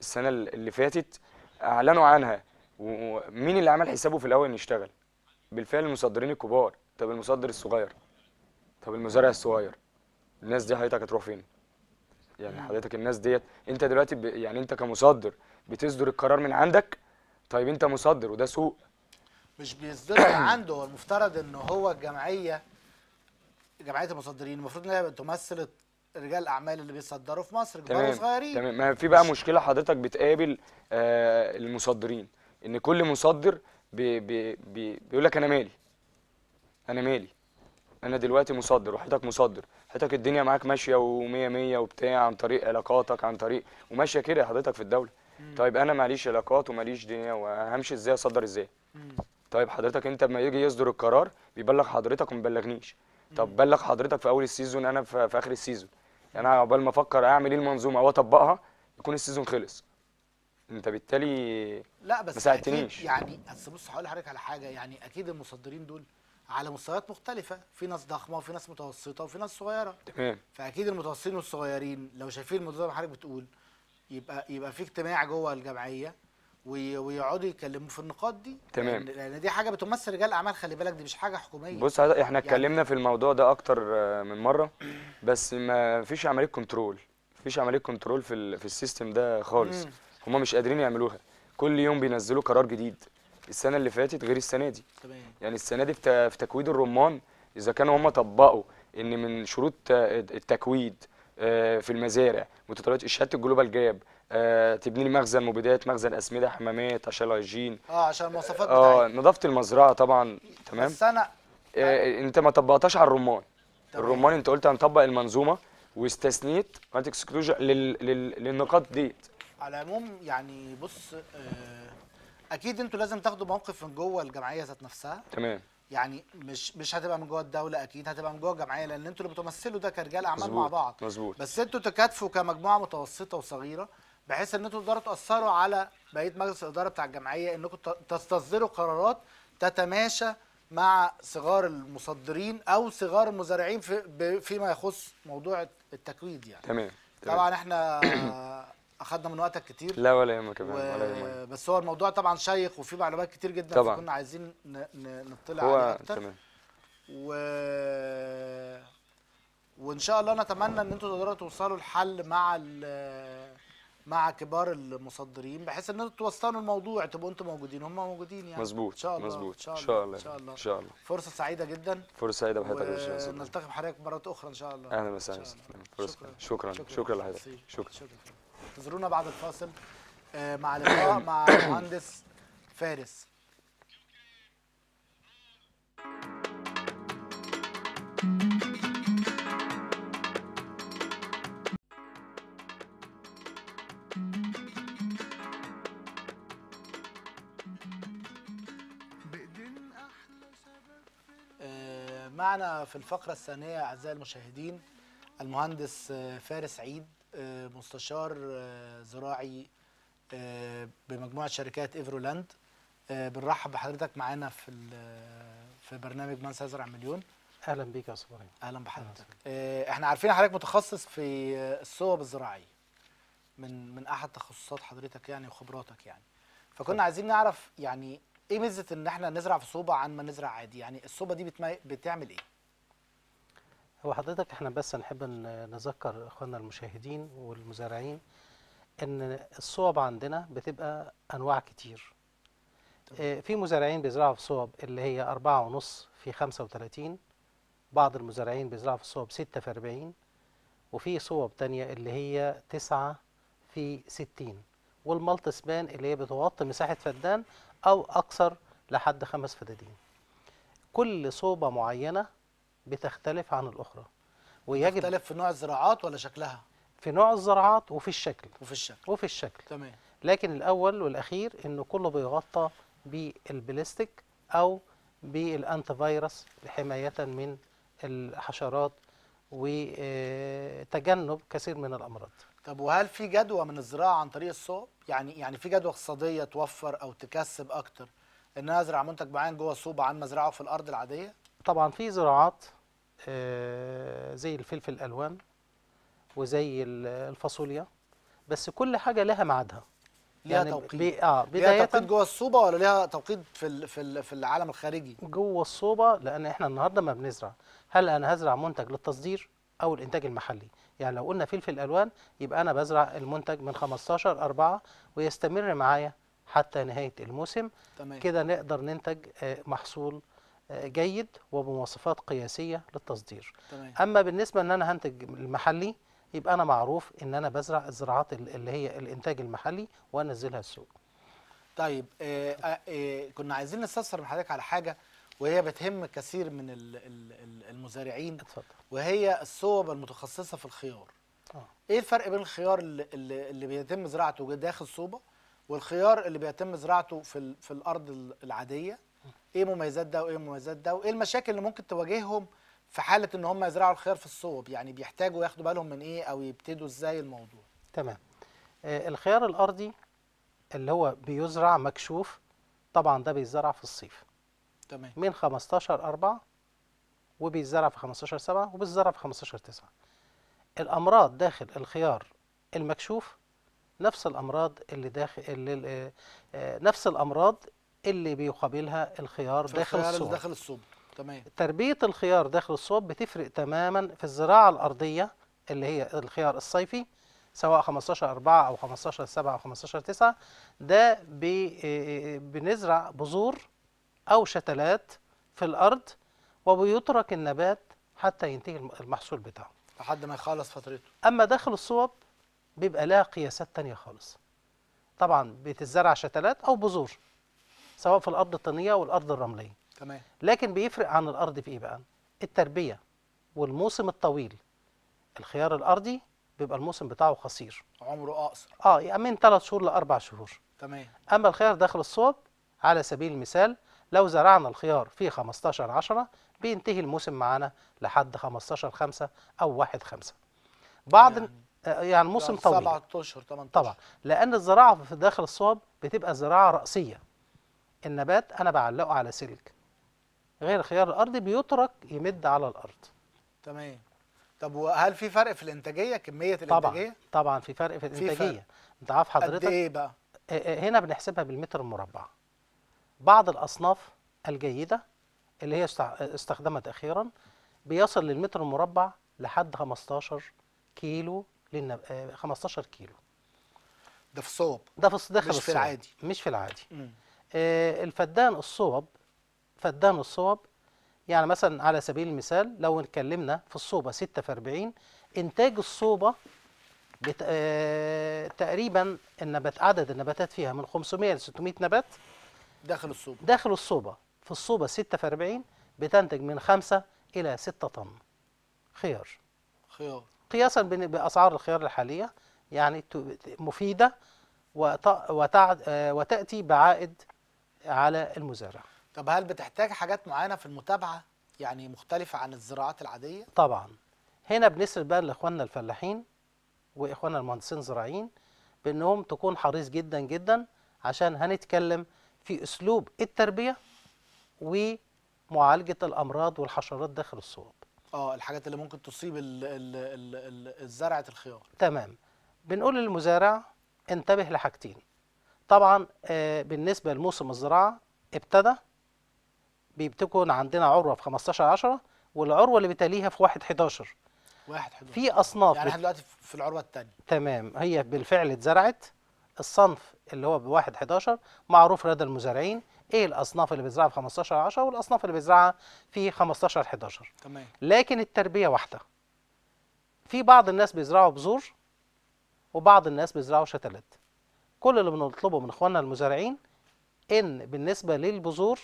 السنه اللي فاتت اعلنوا عنها ومين اللي عمل حسابه في الاول يشتغل بالفعل المصدرين الكبار طب المصدر الصغير طب المزارع الصغير الناس دي حضرتك هتروح فين يعني حضرتك الناس ديت انت دلوقتي ب... يعني انت كمصدر بتصدر القرار من عندك طيب انت مصدر وده سوق مش بيصدر عنده هو المفترض ان هو الجمعيه جمعيه المصدرين المفروض انها تمثل رجال الاعمال اللي بيصدروا في مصر كبار وصغيرين تمام ما في بقى مشكله حضرتك بتقابل آه المصدرين ان كل مصدر بي بي بي بيقول لك انا مالي انا مالي انا دلوقتي مصدر وحضرتك مصدر حضرتك الدنيا معاك ماشيه و100 100 وبتاع عن طريق علاقاتك عن طريق وماشيه كده حضرتك في الدوله مم. طيب انا ماليش علاقات وماليش دنيا وهمشي ازاي اصدر ازاي مم. طيب حضرتك انت لما يجي يصدر القرار بيبلغ حضرتك وما طب بلغ حضرتك في اول السيزون انا في اخر السيزون يعني انا عقبال ما افكر اعمل ايه المنظومه واطبقها يكون السيزون خلص انت بالتالي لا بس ما ساعدتنيش يعني اصل بص هقول لحضرتك على حاجه يعني اكيد المصدرين دول على مستويات مختلفه في ناس ضخمه وفي ناس متوسطه وفي ناس صغيره تمام فاكيد المتوسطين والصغيرين لو شايفين الموضوع زي ما حضرتك بتقول يبقى يبقى في اجتماع جوه الجمعيه ويقعدوا يكلموا في النقاط دي تمام لان يعني دي حاجه بتمثل رجال اعمال خلي بالك دي مش حاجه حكوميه بص احنا يعني اتكلمنا في الموضوع ده اكتر آه، من مره بس ما فيش عمليه كنترول فيش عمليه كنترول في في السيستم ده خالص هم مش قادرين يعملوها كل يوم بينزلوا قرار جديد السنه اللي فاتت غير السنه دي تمام يعني السنه دي في تكويد الرمان اذا كانوا هم طبقوا ان من شروط التكويد آه، في المزارع متطلبات اشهاده الجلوبال جاب آه، تبني لي مخزن مبيدات مخزن اسمده حماميه تشال هيجين اه عشان المواصفات اه نظافه المزرعه طبعا تمام بس انا آه انت ما طبقتهاش على الرمان طبعا. الرمان انت قلت هنطبق المنظومه واستثنيت ماتك لل... لل... للنقاط ديت على العموم يعني بص آه اكيد انتوا لازم تاخدوا موقف من جوه الجمعيه ذات نفسها تمام يعني مش مش هتبقى من جوه الدوله اكيد هتبقى من جوه الجمعيه لان انتوا اللي بتمثلوا ده كرجال اعمال مع بعض مظبوط بس انتوا تكاتفوا كمجموعه متوسطه وصغيره بحيث ان انتوا تقدروا تاثروا على بقيه مجلس الاداره بتاع الجمعيه انكم تستصدروا قرارات تتماشى مع صغار المصدرين او صغار المزارعين في فيما يخص موضوع التكويد يعني تمام طبعا احنا اخذنا من وقتك كتير لا ولا يهمك و... ولا يهمك بس هو الموضوع طبعا شيق وفيه معلومات كتير جدا طبعا كنا عايزين ن... ن... نطلع هو... عليه اكتر تمام و... وان شاء الله نتمنى ان انتوا تقدروا توصلوا لحل مع ال... مع كبار المصدرين بحيث ان انتوا توصلوا الموضوع تبقوا انتوا موجودين هم موجودين يعني مظبوط ان شاء الله مظبوط ان شاء الله ان شاء الله ان شاء الله فرصه سعيده جدا فرصه سعيده بحضرتك نلتقي بحضرتك مرات اخرى ان شاء الله اهلا وسهلا شكرا شكرا شكرا لحضرتك شكرا انتظرونا بعد الفاصل آه، مع لقاء مع مهندس فارس معنا في الفقرة الثانية أعزائي المشاهدين المهندس آه، فارس عيد آه، مستشار آه، زراعي بمجموعة شركات إيفرولاند بنرحب بحضرتك معانا في في برنامج من سيزرع مليون اهلا بك يا استاذ ابراهيم اهلا بحضرتك أهلا احنا عارفين حضرتك متخصص في الصوب الزراعيه من من احد تخصصات حضرتك يعني وخبراتك يعني فكنا عايزين نعرف يعني ايه ميزه ان احنا نزرع في صوبه عن ما نزرع عادي يعني الصوبه دي بتعمل ايه هو حضرتك احنا بس نحب نذكر اخواننا المشاهدين والمزارعين ان الصوب عندنا بتبقى انواع كتير طبعا. آه، في مزارعين بيزرعوا في صوب اللي هي أربعة ونص في خمسة بعض المزارعين بيزرعوا في صوب ستة في أربعين وفي صوب تانية اللي هي تسعة في ستين والمالت سبان اللي هي بتغطي مساحة فدان أو أكثر لحد خمس فدادين كل صوبة معينة بتختلف عن الأخرى ويجب تختلف في نوع الزراعات ولا شكلها؟ في نوع الزراعات وفي الشكل وفي الشكل وفي الشكل تمام لكن الأول والأخير إنه كله بيغطى بالبلاستيك أو بالأنتي فيروس لحماية من الحشرات وتجنب كثير من الأمراض طب وهل في جدوى من الزراعه عن طريق الصوب؟ يعني يعني في جدوى اقتصاديه توفر او تكسب اكتر ان انا ازرع منتج معين جوه الصوب عن ما ازرعه في الارض العاديه؟ طبعا في زراعات آه، زي الفلفل الالوان وزي الفاصوليا بس كل حاجه لها ميعادها ليها يعني توقيت بي... اه بدايه ليها توقيت جوه الصوبه ولا ليها توقيت في في في العالم الخارجي جوه الصوبه لان احنا النهارده ما بنزرع هل انا هزرع منتج للتصدير او الانتاج المحلي يعني لو قلنا فلفل الوان يبقى انا بزرع المنتج من 15 4 ويستمر معايا حتى نهايه الموسم كده نقدر ننتج آه، محصول آه، جيد وبمواصفات قياسيه للتصدير تمام. اما بالنسبه ان انا هنتج المحلي يبقى انا معروف ان انا بزرع الزراعات اللي هي الانتاج المحلي وانزلها السوق طيب آه آه, آه، كنا عايزين نستفسر من حضرتك على حاجه وهي بتهم كثير من المزارعين أتفضل. وهي الصوب المتخصصه في الخيار أوه. ايه الفرق بين الخيار اللي, اللي بيتم زراعته داخل صوبه والخيار اللي بيتم زراعته في في الارض العاديه آه. ايه مميزات ده وايه مميزات ده وايه المشاكل اللي ممكن تواجههم في حاله ان هم يزرعوا الخيار في الصوب يعني بيحتاجوا ياخدوا بالهم من ايه او يبتدوا ازاي الموضوع تمام آه الخيار الارضي اللي هو بيزرع مكشوف طبعا ده بيزرع في الصيف تمام من 15 4 وبيتزرع في 15 7 وبيتزرع في 15 9 الامراض داخل الخيار المكشوف نفس الامراض اللي داخل اللي آه، آه، نفس الامراض اللي بيقابلها الخيار داخل الصوب داخل الصوب تمام تربيه الخيار داخل الصوب بتفرق تماما في الزراعه الارضيه اللي هي الخيار الصيفي سواء 15 4 او 15 7 او 15 9 ده آه، بنزرع بذور أو شتلات في الأرض وبيترك النبات حتى ينتهي المحصول بتاعه لحد ما يخلص فترته أما داخل الصوب بيبقى لها قياسات تانية خالص طبعا بتتزرع شتلات أو بذور سواء في الأرض الطينية والأرض الرملية تمام لكن بيفرق عن الأرض في إيه بقى؟ التربية والموسم الطويل الخيار الأرضي بيبقى الموسم بتاعه قصير عمره أقصر اه من ثلاث شهور لأربع شهور تمام أما الخيار داخل الصوب على سبيل المثال لو زرعنا الخيار في 15 10 بينتهي الموسم معانا لحد 15 5 أو 1 5 بعض يعني, آه، يعني موسم طويل 17 18 طبعا لأن الزراعة في داخل الصوب بتبقى زراعة رأسية النبات أنا بعلقه على سلك غير الخيار الأرضي بيترك يمد على الأرض تمام طب وهل في فرق في الانتاجيه كميه الانتاجيه طبعا طبعا في فرق في الانتاجيه انت عارف حضرتك قد ايه بقى آه، آه، هنا بنحسبها بالمتر المربع بعض الأصناف الجيدة اللي هي استخدمت أخيرا بيصل للمتر المربع لحد 15 كيلو للنب... 15 آه، كيلو ده في الصوب ده في داخل مش الصوب. في العادي مش في العادي آه الفدان الصوب فدان الصوب يعني مثلا على سبيل المثال لو اتكلمنا في الصوبة 6 في 40 إنتاج الصوبة بت... آه تقريبا النبات عدد النباتات فيها من 500 ل 600 نبات داخل الصوبه داخل الصوبه في الصوبه 6 في 40 بتنتج من 5 الى 6 طن خيار خيار قياسا باسعار الخيار الحاليه يعني مفيده آه، وتاتي بعائد على المزارع طب هل بتحتاج حاجات معينه في المتابعه يعني مختلفه عن الزراعات العاديه طبعا هنا بنسال بقى لاخواننا الفلاحين واخواننا المهندسين الزراعيين بانهم تكون حريص جدا جدا عشان هنتكلم في اسلوب التربيه ومعالجه الامراض والحشرات داخل الصوب اه الحاجات اللي ممكن تصيب الزرعه الخيار تمام بنقول للمزارع انتبه لحاجتين طبعا آه، بالنسبه لموسم الزراعه ابتدى بتكون عندنا عروه في 15 10 والعروه اللي بتليها في 1 11 واحد حلو. في اصناف يعني احنا دلوقتي في العروه الثانيه تمام هي بالفعل اتزرعت الصنف اللي هو بواحد 11 معروف لدى المزارعين ايه الاصناف اللي بيزرعها في 15 10 والاصناف اللي بيزرعها في 15 11 تمام لكن التربيه واحده في بعض الناس بيزرعوا بذور وبعض الناس بيزرعوا شتلات كل اللي بنطلبه من اخواننا المزارعين ان بالنسبه للبذور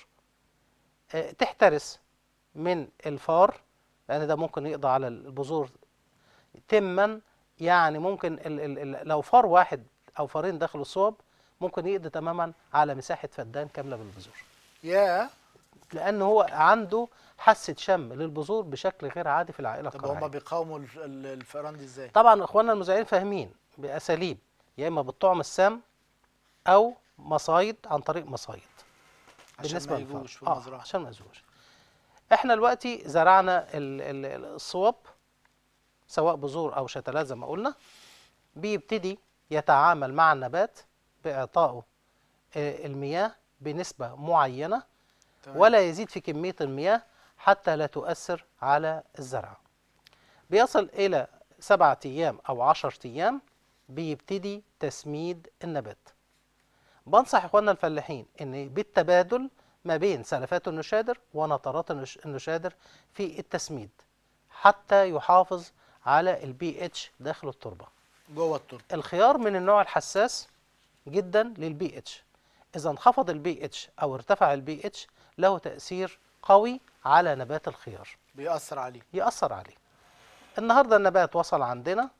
آه، تحترس من الفار لان ده ممكن يقضي على البذور تما يعني ممكن لو فار واحد او فارين داخل الصوب ممكن يقضي تماما على مساحه فدان كامله بالبذور يا لان هو عنده حاسه شم للبذور بشكل غير عادي في العائله القرعيه طب هم بيقاوموا الفئران دي ازاي طبعا اخواننا المزارعين فاهمين باساليب يا اما بالطعم السام او مصايد عن طريق مصايد بالنسبه آه، عشان ما يجوش في المزرعه آه عشان ما يزوش احنا دلوقتي زرعنا الصوب سواء بذور او شتلات زي ما قلنا بيبتدي يتعامل مع النبات بإعطائه آه، المياه بنسبة معينة ولا يزيد في كمية المياه حتى لا تؤثر على الزرع بيصل إلى سبعة أيام أو عشرة أيام بيبتدي تسميد النبات بنصح إخواننا الفلاحين أن بالتبادل ما بين سلفات النشادر ونطرات النشادر في التسميد حتى يحافظ على البي اتش داخل التربه جوه التربه الخيار من النوع الحساس جدا للبي اتش اذا انخفض البي اتش او ارتفع البي اتش له تاثير قوي على نبات الخيار بيأثر عليه يأثر عليه النهارده النبات وصل عندنا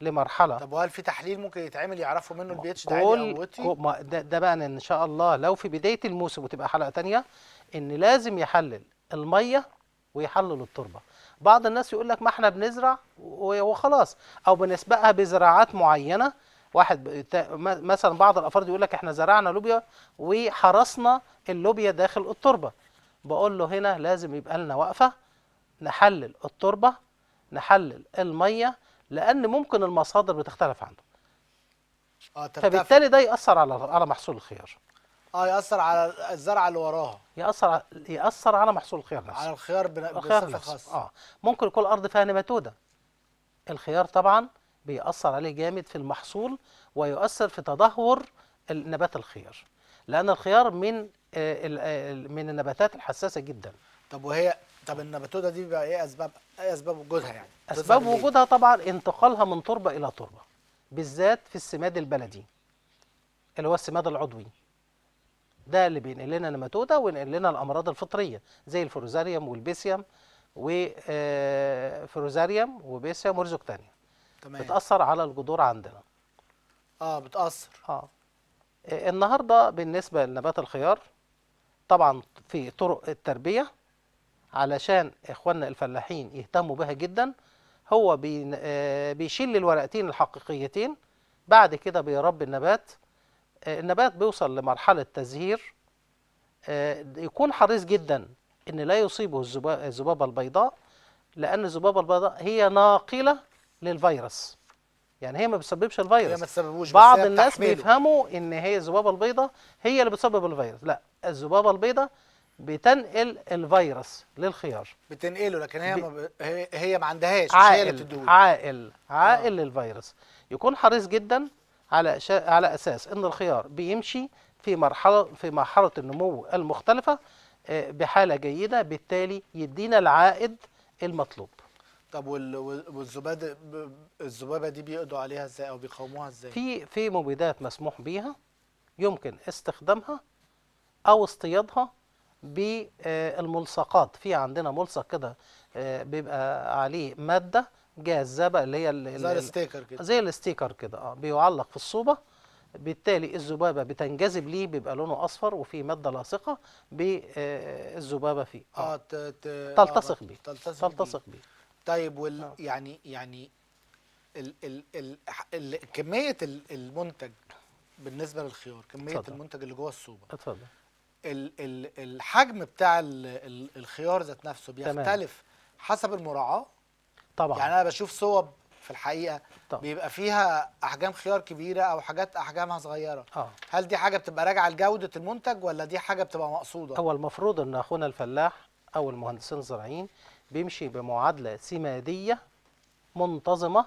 لمرحله طب وهل في تحليل ممكن يتعمل يعرفوا منه البي اتش ده عالي يعني او ده, ده بقى ان شاء الله لو في بدايه الموسم وتبقى حلقه ثانيه ان لازم يحلل الميه ويحلل التربه بعض الناس يقول لك ما احنا بنزرع وخلاص او بنسبقها بزراعات معينه واحد مثلا بعض الافراد يقول لك احنا زرعنا لوبيا وحرسنا اللوبيا داخل التربه بقول له هنا لازم يبقى لنا وقفه نحلل التربه نحلل الميه لان ممكن المصادر بتختلف عنده آه، فبالتالي ده ياثر على على محصول الخيار اه ياثر على الزرعه اللي وراها ياثر ياثر على محصول الخيار نفسه على الخيار بصفه خاصه اه ممكن يكون الارض فيها نباتوده الخيار طبعا بيأثر عليه جامد في المحصول ويؤثر في تدهور نبات الخيار لأن الخيار من آه، آه، من النباتات الحساسة جدا طب وهي طب النباتودة دي بقى ايه اسباب ايه اسباب وجودها يعني اسباب وجودها طبعا انتقالها من تربة الى تربة بالذات في السماد البلدي اللي هو السماد العضوي ده اللي بينقل لنا نماتودا وينقل لنا الامراض الفطريه زي الفروزاريوم والبيسيوم وفروزاريوم آه، وبيسيوم ورزوكتانيا تمام بتاثر على الجذور عندنا اه بتاثر آه. اه النهارده بالنسبه لنبات الخيار طبعا في طرق التربيه علشان اخواننا الفلاحين يهتموا بها جدا هو آه، بيشيل الورقتين الحقيقيتين بعد كده بيربي النبات النبات بيوصل لمرحلة تزهير آه، يكون حريص جدا ان لا يصيبه الذبابة البيضاء لان الذبابة البيضاء هي ناقلة للفيروس يعني هي ما بتسببش الفيروس هي ما تسببوش بعض الناس تحميله. بيفهموا ان هي الذبابة البيضاء هي اللي بتسبب الفيروس لا الذبابة البيضاء بتنقل الفيروس للخيار بتنقله لكن هي ب... ما هي ما عندهاش عائل هي اللي عائل عائل آه. للفيروس يكون حريص جدا على على اساس ان الخيار بيمشي في مرحله في مرحله النمو المختلفه آه، بحاله جيده بالتالي يدينا العائد المطلوب طب والذبابه الذبابه دي بيقضوا عليها ازاي او بيقاوموها ازاي في في مبيدات مسموح بيها يمكن استخدامها او اصطيادها بالملصقات آه، في عندنا ملصق كده آه، بيبقى عليه ماده جاهزه بقى اللي هي زي الستيكر كده زي الستيكر كده اه بيعلق في الصوبه بالتالي الذبابه بتنجذب ليه بيبقى لونه اصفر وفي ماده لاصقه بالذبابه آه، فيه اه, آه, آه، تلتصق بيه تلتصق بيه طيب وال آه. يعني يعني ال ال ال ال كميه المنتج بالنسبه للخيار كميه اتفضل. المنتج اللي جوه الصوبه اتفضل ال ال الحجم بتاع ال ال الخيار ذات نفسه بيختلف تمام. حسب المراعاه طبعا يعني انا بشوف صوب في الحقيقه طبعا. بيبقى فيها احجام خيار كبيره او حاجات احجامها صغيره آه. هل دي حاجه بتبقى راجعه لجوده المنتج ولا دي حاجه بتبقى مقصوده هو المفروض ان اخونا الفلاح او المهندسين الزراعيين بيمشي بمعادله سماديه منتظمه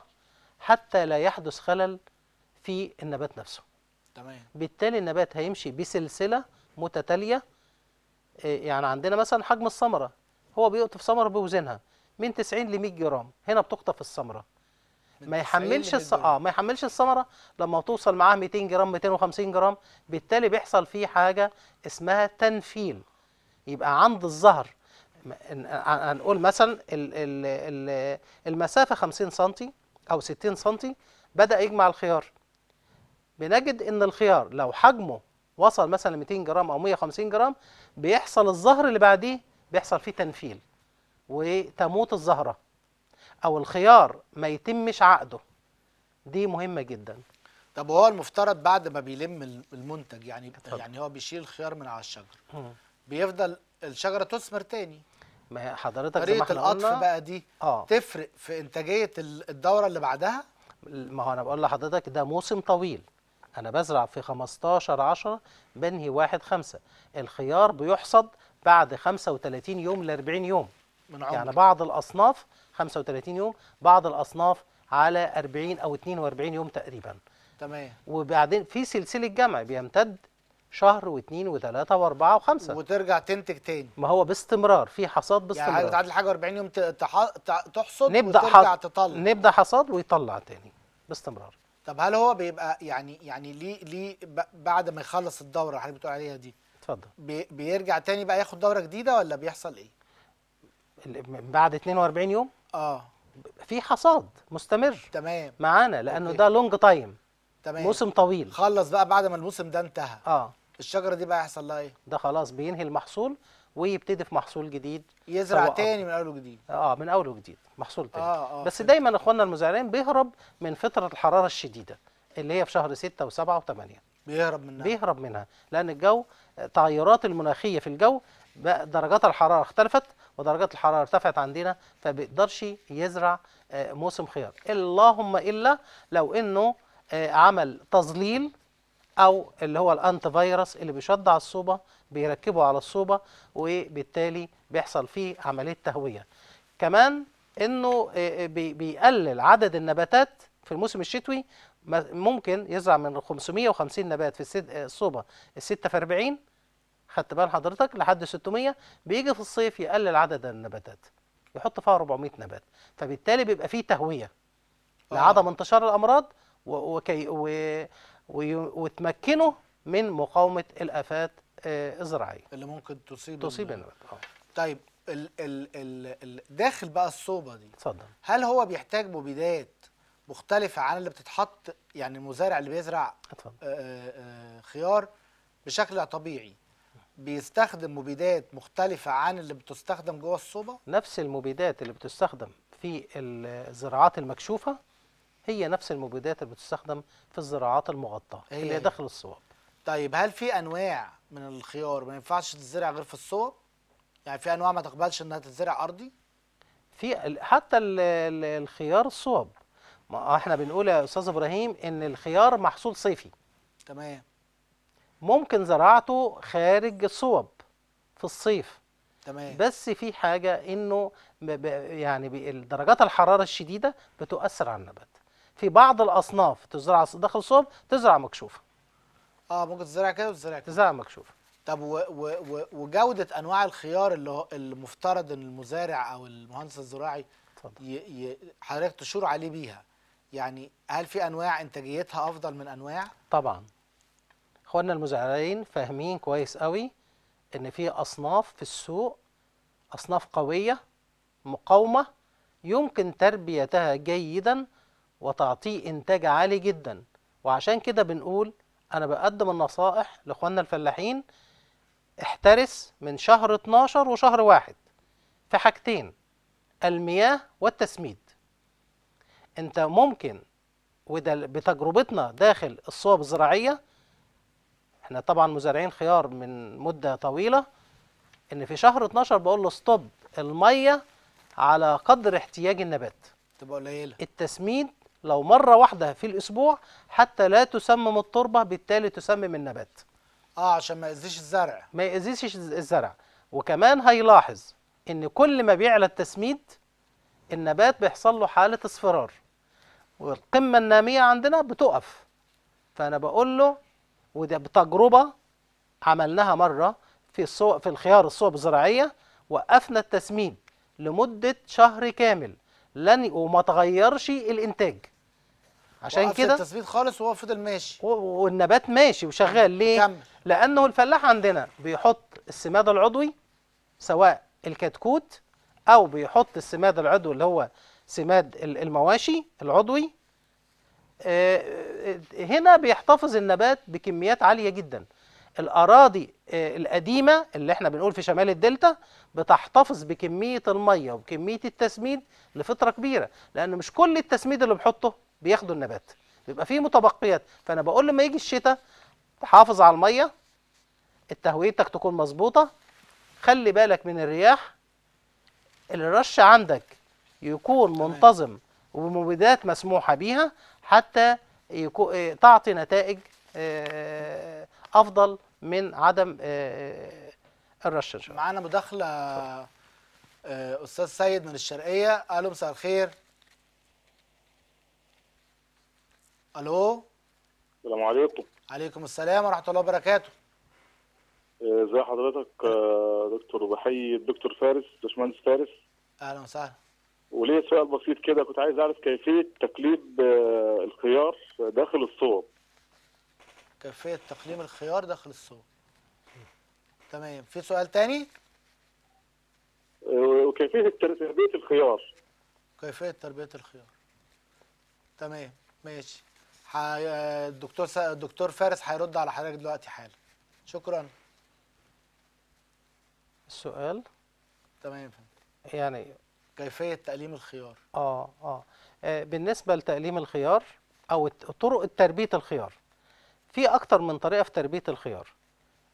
حتى لا يحدث خلل في النبات نفسه تمام بالتالي النبات هيمشي بسلسله متتاليه إيه، يعني عندنا مثلا حجم الثمره هو بيقطف ثمره بوزنها من 90 ل 100 جرام هنا بتقطف الثمره ما يحملش الص... اه ما يحملش الثمره لما توصل معاه 200 جرام 250 جرام بالتالي بيحصل فيه حاجه اسمها تنفيل يبقى عند الظهر هنقول مثلا المسافه 50 سم او 60 سم بدا يجمع الخيار بنجد ان الخيار لو حجمه وصل مثلا 200 جرام او 150 جرام بيحصل الظهر اللي بعديه بيحصل فيه تنفيل وتموت الزهرة أو الخيار ما يتمش عقده دي مهمة جدا طب هو المفترض بعد ما بيلم المنتج يعني طب. يعني هو بيشيل الخيار من على الشجر بيفضل الشجرة تثمر تاني ما حضرتك زي ما احنا القطف قلنا بقى دي آه. تفرق في إنتاجية الدورة اللي بعدها ما هو أنا بقول لحضرتك ده موسم طويل أنا بزرع في 15 10 بنهي 1 5 الخيار بيحصد بعد 35 يوم ل 40 يوم من عمر. يعني بعض الاصناف 35 يوم بعض الاصناف على 40 او 42 يوم تقريبا تمام وبعدين في سلسله جمع بيمتد شهر واثنين وثلاثة واربعة وخمسة وترجع تنتج تاني ما هو باستمرار في حصاد يعني باستمرار يعني بتعدل حاجة 40 يوم تحصد نبدأ وترجع حص... تطلع نبدأ حصاد ويطلع تاني باستمرار طب هل هو بيبقى يعني يعني ليه ليه بعد ما يخلص الدورة اللي حضرتك بتقول عليها دي اتفضل بي... بيرجع تاني بقى ياخد دورة جديدة ولا بيحصل ايه؟ من بعد 42 يوم اه في حصاد مستمر تمام معانا لانه ده لونج تايم تمام موسم طويل خلص بقى بعد ما الموسم ده انتهى اه الشجره دي بقى هيحصل لها ايه ده خلاص بينهي المحصول ويبتدي في محصول جديد يزرع تاني من اول وجديد اه من اول وجديد محصول تاني آه آه بس دايما اخواننا المزارعين بيهرب من فتره الحراره الشديده اللي هي في شهر 6 و7 و8 بيهرب منها بيهرب منها لان الجو التغيرات آه، المناخيه في الجو درجات الحراره اختلفت ودرجات الحراره ارتفعت عندنا فبيقدرش يزرع آه، موسم خيار اللهم الا لو انه آه، عمل تظليل او اللي هو الانتي فيروس اللي بيشد على الصوبه بيركبه على الصوبه وبالتالي بيحصل فيه عمليه تهويه كمان انه آه، بيقلل عدد النباتات في الموسم الشتوي ممكن يزرع من 550 نبات في الصوبه ال 46 خدت بال حضرتك لحد 600 بيجي في الصيف يقلل عدد النباتات يحط فيها 400 نبات فبالتالي بيبقى فيه تهويه آه. لعدم انتشار الامراض وكي و... و... وتمكنه من مقاومه الافات آه، الزراعيه اللي ممكن تصيب تصيب النبات آه. طيب ال... ال... ال... داخل بقى الصوبه دي اتفضل هل هو بيحتاج مبيدات مختلفه عن اللي بتتحط يعني المزارع اللي بيزرع اتفضل. آه، آه، خيار بشكل طبيعي بيستخدم مبيدات مختلفة عن اللي بتستخدم جوه الصوبة؟ نفس المبيدات اللي بتستخدم في الزراعات المكشوفة هي نفس المبيدات اللي بتستخدم في الزراعات المغطاة هي اللي هي. داخل الصوب طيب هل في أنواع من الخيار ما ينفعش تتزرع غير في الصوب؟ يعني في أنواع ما تقبلش إنها تتزرع أرضي؟ في حتى الخيار الصوب ما احنا بنقول يا استاذ ابراهيم ان الخيار محصول صيفي تمام ممكن زراعته خارج الصوب في الصيف تمام بس في حاجه انه يعني درجات الحراره الشديده بتؤثر على النبات في بعض الاصناف تزرع داخل صوب تزرع مكشوفه اه ممكن تزرع كده وتزرع كده تزرع مكشوفه طب وجوده انواع الخيار اللي المفترض ان المزارع او المهندس الزراعي حضرتك تشور عليه بيها يعني هل في انواع انتاجيتها افضل من انواع طبعا اخواننا المزارعين فاهمين كويس قوي ان في اصناف في السوق اصناف قويه مقاومه يمكن تربيتها جيدا وتعطيه انتاج عالي جدا وعشان كده بنقول انا بقدم النصائح لاخواننا الفلاحين احترس من شهر 12 وشهر واحد في حاجتين المياه والتسميد انت ممكن وده بتجربتنا داخل الصوب الزراعيه احنا طبعا مزارعين خيار من مدة طويلة ان في شهر 12 بقول له ستوب المية على قدر احتياج النبات تبقى قليلة التسميد لو مرة واحدة في الأسبوع حتى لا تسمم التربة بالتالي تسمم النبات اه عشان ما يأذيش الزرع ما يأذيش الزرع وكمان هيلاحظ ان كل ما بيعلى التسميد النبات بيحصل له حالة اصفرار والقمة النامية عندنا بتقف فأنا بقول له وده بتجربة عملناها مرة في الصو... في الخيار الصوب الزراعية وقفنا التسمين لمدة شهر كامل لن وما تغيرش الإنتاج عشان كده التسميد خالص وهو فضل ماشي والنبات ماشي وشغال ليه كمل. لانه الفلاح عندنا بيحط السماد العضوي سواء الكتكوت او بيحط السماد العضوي اللي هو سماد المواشي العضوي آه، آه، هنا بيحتفظ النبات بكميات عالية جدا الأراضي آه، القديمة اللي احنا بنقول في شمال الدلتا بتحتفظ بكمية المية وكمية التسميد لفترة كبيرة لأن مش كل التسميد اللي بحطه بياخده النبات بيبقى فيه متبقيات فأنا بقول لما يجي الشتاء حافظ على المية تهويتك تكون مظبوطة خلي بالك من الرياح الرش عندك يكون منتظم وبمبيدات مسموحة بيها حتى إيه، تعطي نتائج إيه، افضل من عدم إيه، الرش ان شاء الله معانا مداخله استاذ سيد من الشرقيه الو مساء الخير الو السلام عليكم عليكم السلام ورحمه الله وبركاته ازي حضرتك أه. آه، دكتور وبحيي الدكتور فارس باشمهندس فارس اهلا وسهلا وليه سؤال بسيط كده كنت عايز اعرف كيفيه تقليب آه، الخيار داخل الصوب كيفيه تقليم الخيار داخل الصوب تمام في سؤال تاني آه، وكيفيه تربيه الخيار كيفيه تربيه الخيار تمام ماشي آه، الدكتور س... الدكتور فارس هيرد على حضرتك دلوقتي حالا شكرا السؤال تمام يعني كيفيه تقليم الخيار اه اه, آه، بالنسبه لتقليم الخيار او طرق تربيه الخيار في اكتر من طريقه في تربيه الخيار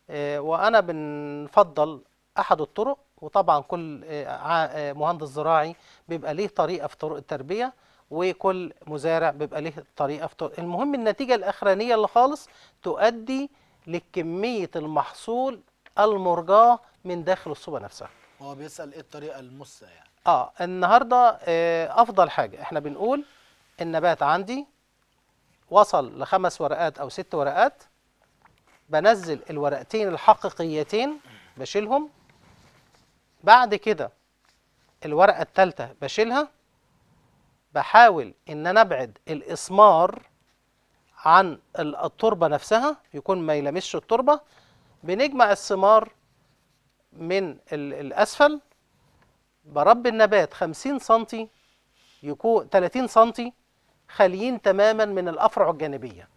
آه، وانا بنفضل احد الطرق وطبعا كل آه، مهندس زراعي بيبقى ليه طريقه في طرق التربيه وكل مزارع بيبقى ليه طريقه في طرق المهم النتيجه الاخرانيه اللي خالص تؤدي لكميه المحصول المرجاه من داخل الصوبه نفسها هو بيسال ايه الطريقه المسه يعني اه النهارده آه افضل حاجه احنا بنقول النبات عندي وصل لخمس ورقات او ست ورقات بنزل الورقتين الحقيقيتين بشيلهم بعد كده الورقه الثالثه بشيلها بحاول ان انا ابعد الاسمار عن التربه نفسها يكون ما يلمسش التربه بنجمع الثمار من الاسفل بربي النبات 50 سم يكون 30 سم خاليين تماما من الافرع الجانبيه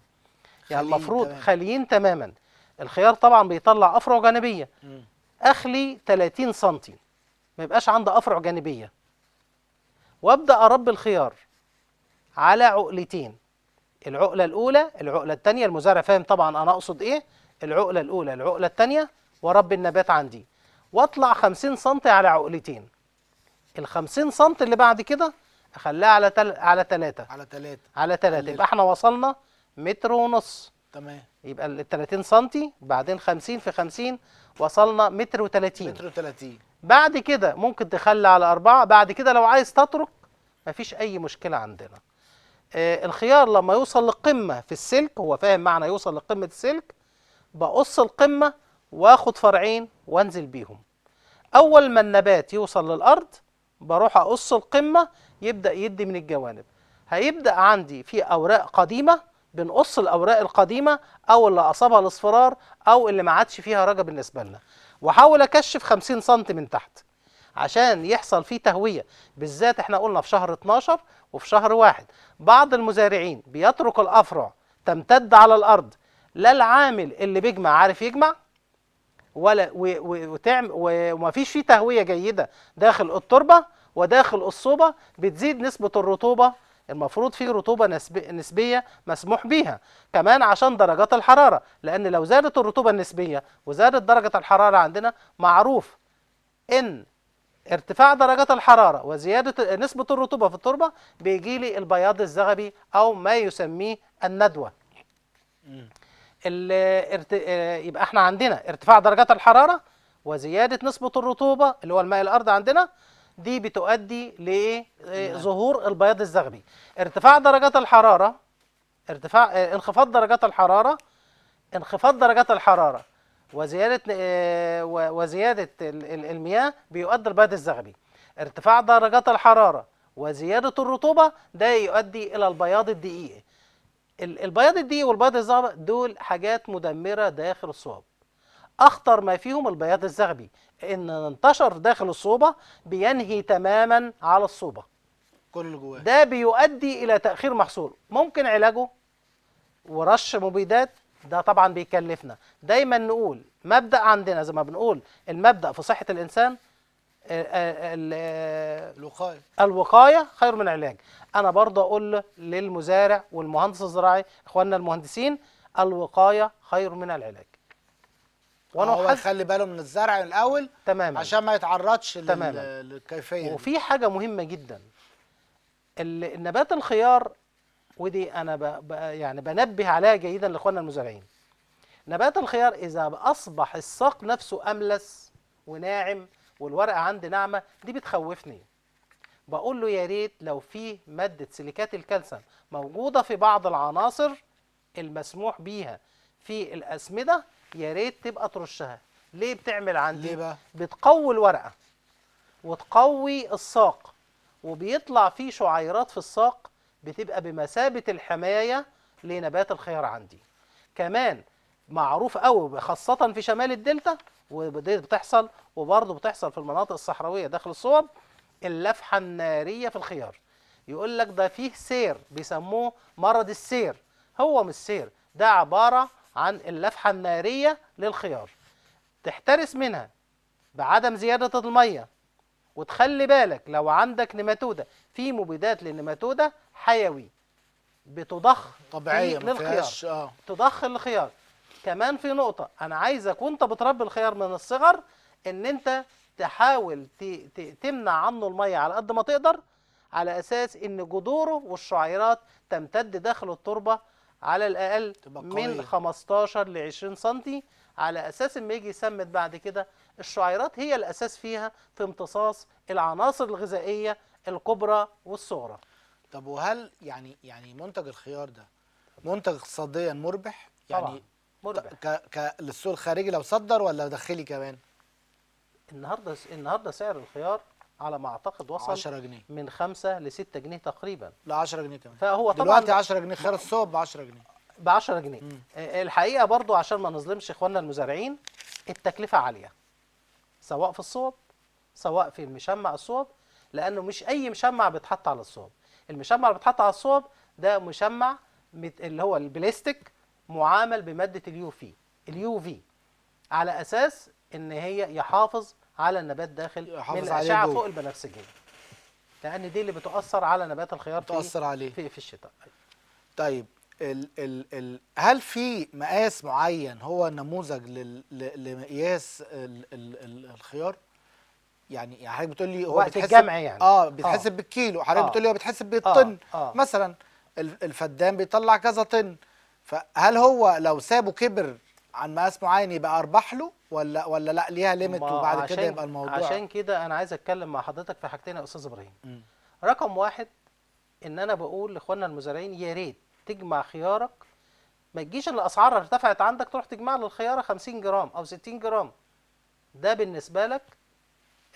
يعني المفروض خاليين تماما الخيار طبعا بيطلع افرع جانبيه م. اخلي 30 سم ما يبقاش عندي افرع جانبيه وابدا اربي الخيار على عقلتين العقله الاولى العقله الثانيه المزارع فاهم طبعا انا اقصد ايه العقله الاولى العقله الثانيه واربي النبات عندي واطلع 50 سم على عقلتين ال 50 سم اللي بعد كده اخليها على تل... على 3 على 3 على 3 يبقى احنا وصلنا متر ونص تمام يبقى ال 30 سم بعدين 50 في 50 وصلنا متر و30 متر و30 بعد كده ممكن تخلي على أربعة بعد كده لو عايز تترك مفيش أي مشكلة عندنا آه الخيار لما يوصل للقمة في السلك هو فاهم معنى يوصل لقمة السلك بقص القمة واخد فرعين وانزل بيهم أول ما النبات يوصل للأرض بروح اقص القمه يبدا يدي من الجوانب هيبدا عندي في اوراق قديمه بنقص الاوراق القديمه او اللي اصابها الاصفرار او اللي ما عادش فيها رجا بالنسبه لنا واحاول اكشف 50 سم من تحت عشان يحصل فيه تهويه بالذات احنا قلنا في شهر 12 وفي شهر واحد بعض المزارعين بيترك الافرع تمتد على الارض لا العامل اللي بيجمع عارف يجمع ولا وتعمل وما فيش فيه تهويه جيده داخل التربه وداخل الصوبه بتزيد نسبه الرطوبه المفروض فيه رطوبه نسبيه مسموح بيها كمان عشان درجات الحراره لان لو زادت الرطوبه النسبيه وزادت درجه الحراره عندنا معروف ان ارتفاع درجات الحرارة وزيادة نسبة الرطوبة في التربة بيجي لي البياض الزغبي أو ما يسميه الندوة آه، يبقى احنا عندنا ارتفاع درجات الحراره وزياده نسبه الرطوبه اللي هو الماء الارض عندنا دي بتؤدي لظهور إيه؟ آه، نعم. البياض الزغبي ارتفاع درجات الحراره ارتفاع آه، انخفاض درجات الحراره انخفاض درجات الحراره وزياده وزياده المياه بيؤدي البياض الزغبي ارتفاع درجات الحراره وزياده الرطوبه ده يؤدي الى البياض الدقيقي البياض الدقيق والبياض الزغبي دول حاجات مدمره داخل الصوب اخطر ما فيهم البياض الزغبي ان انتشر داخل الصوبه بينهي تماما على الصوبه كل اللي جواه ده بيؤدي الى تاخير محصول ممكن علاجه ورش مبيدات ده طبعا بيكلفنا دايما نقول مبدا عندنا زي ما بنقول المبدا في صحه الانسان الوقايه الوقايه خير من العلاج انا برضه اقول للمزارع والمهندس الزراعي اخواننا المهندسين الوقايه خير من العلاج وانا هو يخلي باله من الزرع الاول تماما عشان ما يتعرضش تماما للكيفيه وفي حاجه مهمه جدا النبات الخيار ودي انا ب... ب... يعني بنبه عليها جيدا لاخواننا المزارعين نبات الخيار اذا اصبح الساق نفسه املس وناعم والورقه عندي ناعمه دي بتخوفني بقول له يا ريت لو في ماده سيليكات الكالسيوم موجوده في بعض العناصر المسموح بيها في الاسمده يا ريت تبقى ترشها ليه بتعمل عندي ليه بقى؟ بتقوي الورقه وتقوي الساق وبيطلع فيه شعيرات في الساق بتبقى بمثابه الحمايه لنبات الخيار عندي كمان معروف قوي خاصه في شمال الدلتا ودي بتحصل وبرضه بتحصل في المناطق الصحراويه داخل الصوب اللفحه الناريه في الخيار يقول لك ده فيه سير بيسموه مرض السير هو مش سير ده عباره عن اللفحه الناريه للخيار تحترس منها بعدم زياده الميه وتخلي بالك لو عندك نماتوده في مبيدات للنماتوده حيوي بتضخ طبيعيه للخيار اه تضخ الخيار كمان في نقطة أنا عايزك وأنت بتربي الخيار من الصغر إن أنت تحاول تمنع عنه المية على قد ما تقدر على أساس إن جذوره والشعيرات تمتد داخل التربة على الأقل من 15 ل 20 سنتي على أساس إما يجي يسمد بعد كده الشعيرات هي الأساس فيها في امتصاص العناصر الغذائية الكبرى والصغرى طب وهل يعني يعني منتج الخيار ده منتج اقتصاديا مربح؟ يعني طبعا. مربح ك... ك... للسوق الخارجي لو صدر ولا داخلي كمان النهارده النهارده سعر الخيار على ما اعتقد وصل 10 جنيه من 5 ل 6 جنيه تقريبا لا 10 جنيه كمان فهو طبعا دلوقتي 10 جنيه خيار الصوب ب 10 جنيه ب 10 جنيه مم. آه، الحقيقه برضو عشان ما نظلمش اخواننا المزارعين التكلفه عاليه سواء في الصوب سواء في المشمع الصوب لانه مش اي مشمع بيتحط على الصوب المشمع اللي بيتحط على الصوب ده مشمع اللي هو البلاستيك معامل بماده اليو في اليو في على اساس ان هي يحافظ على النبات داخل من الاشعه فوق البنفسجيه لان دي اللي بتؤثر على نبات الخيار بتأثر في عليه في, في الشتاء طيب ال ال ال هل في مقاس معين هو نموذج لمقياس ال ال ال الخيار يعني يعني حضرتك بتقول لي هو وقت الجمع يعني اه, آه. بيتحسب آه بالكيلو حضرتك آه بتقول لي هو بيتحسب بالطن آه آه مثلا الفدان بيطلع كذا طن فهل هو لو سابه كبر عن مقاس معين يبقى اربح له ولا ولا لا ليها ليميت وبعد كده يبقى الموضوع عشان كده انا عايز اتكلم مع حضرتك في حاجتين يا استاذ ابراهيم رقم واحد ان انا بقول لاخواننا المزارعين يا ريت تجمع خيارك ما تجيش الاسعار ارتفعت عندك تروح تجمع له الخياره 50 جرام او 60 جرام ده بالنسبه لك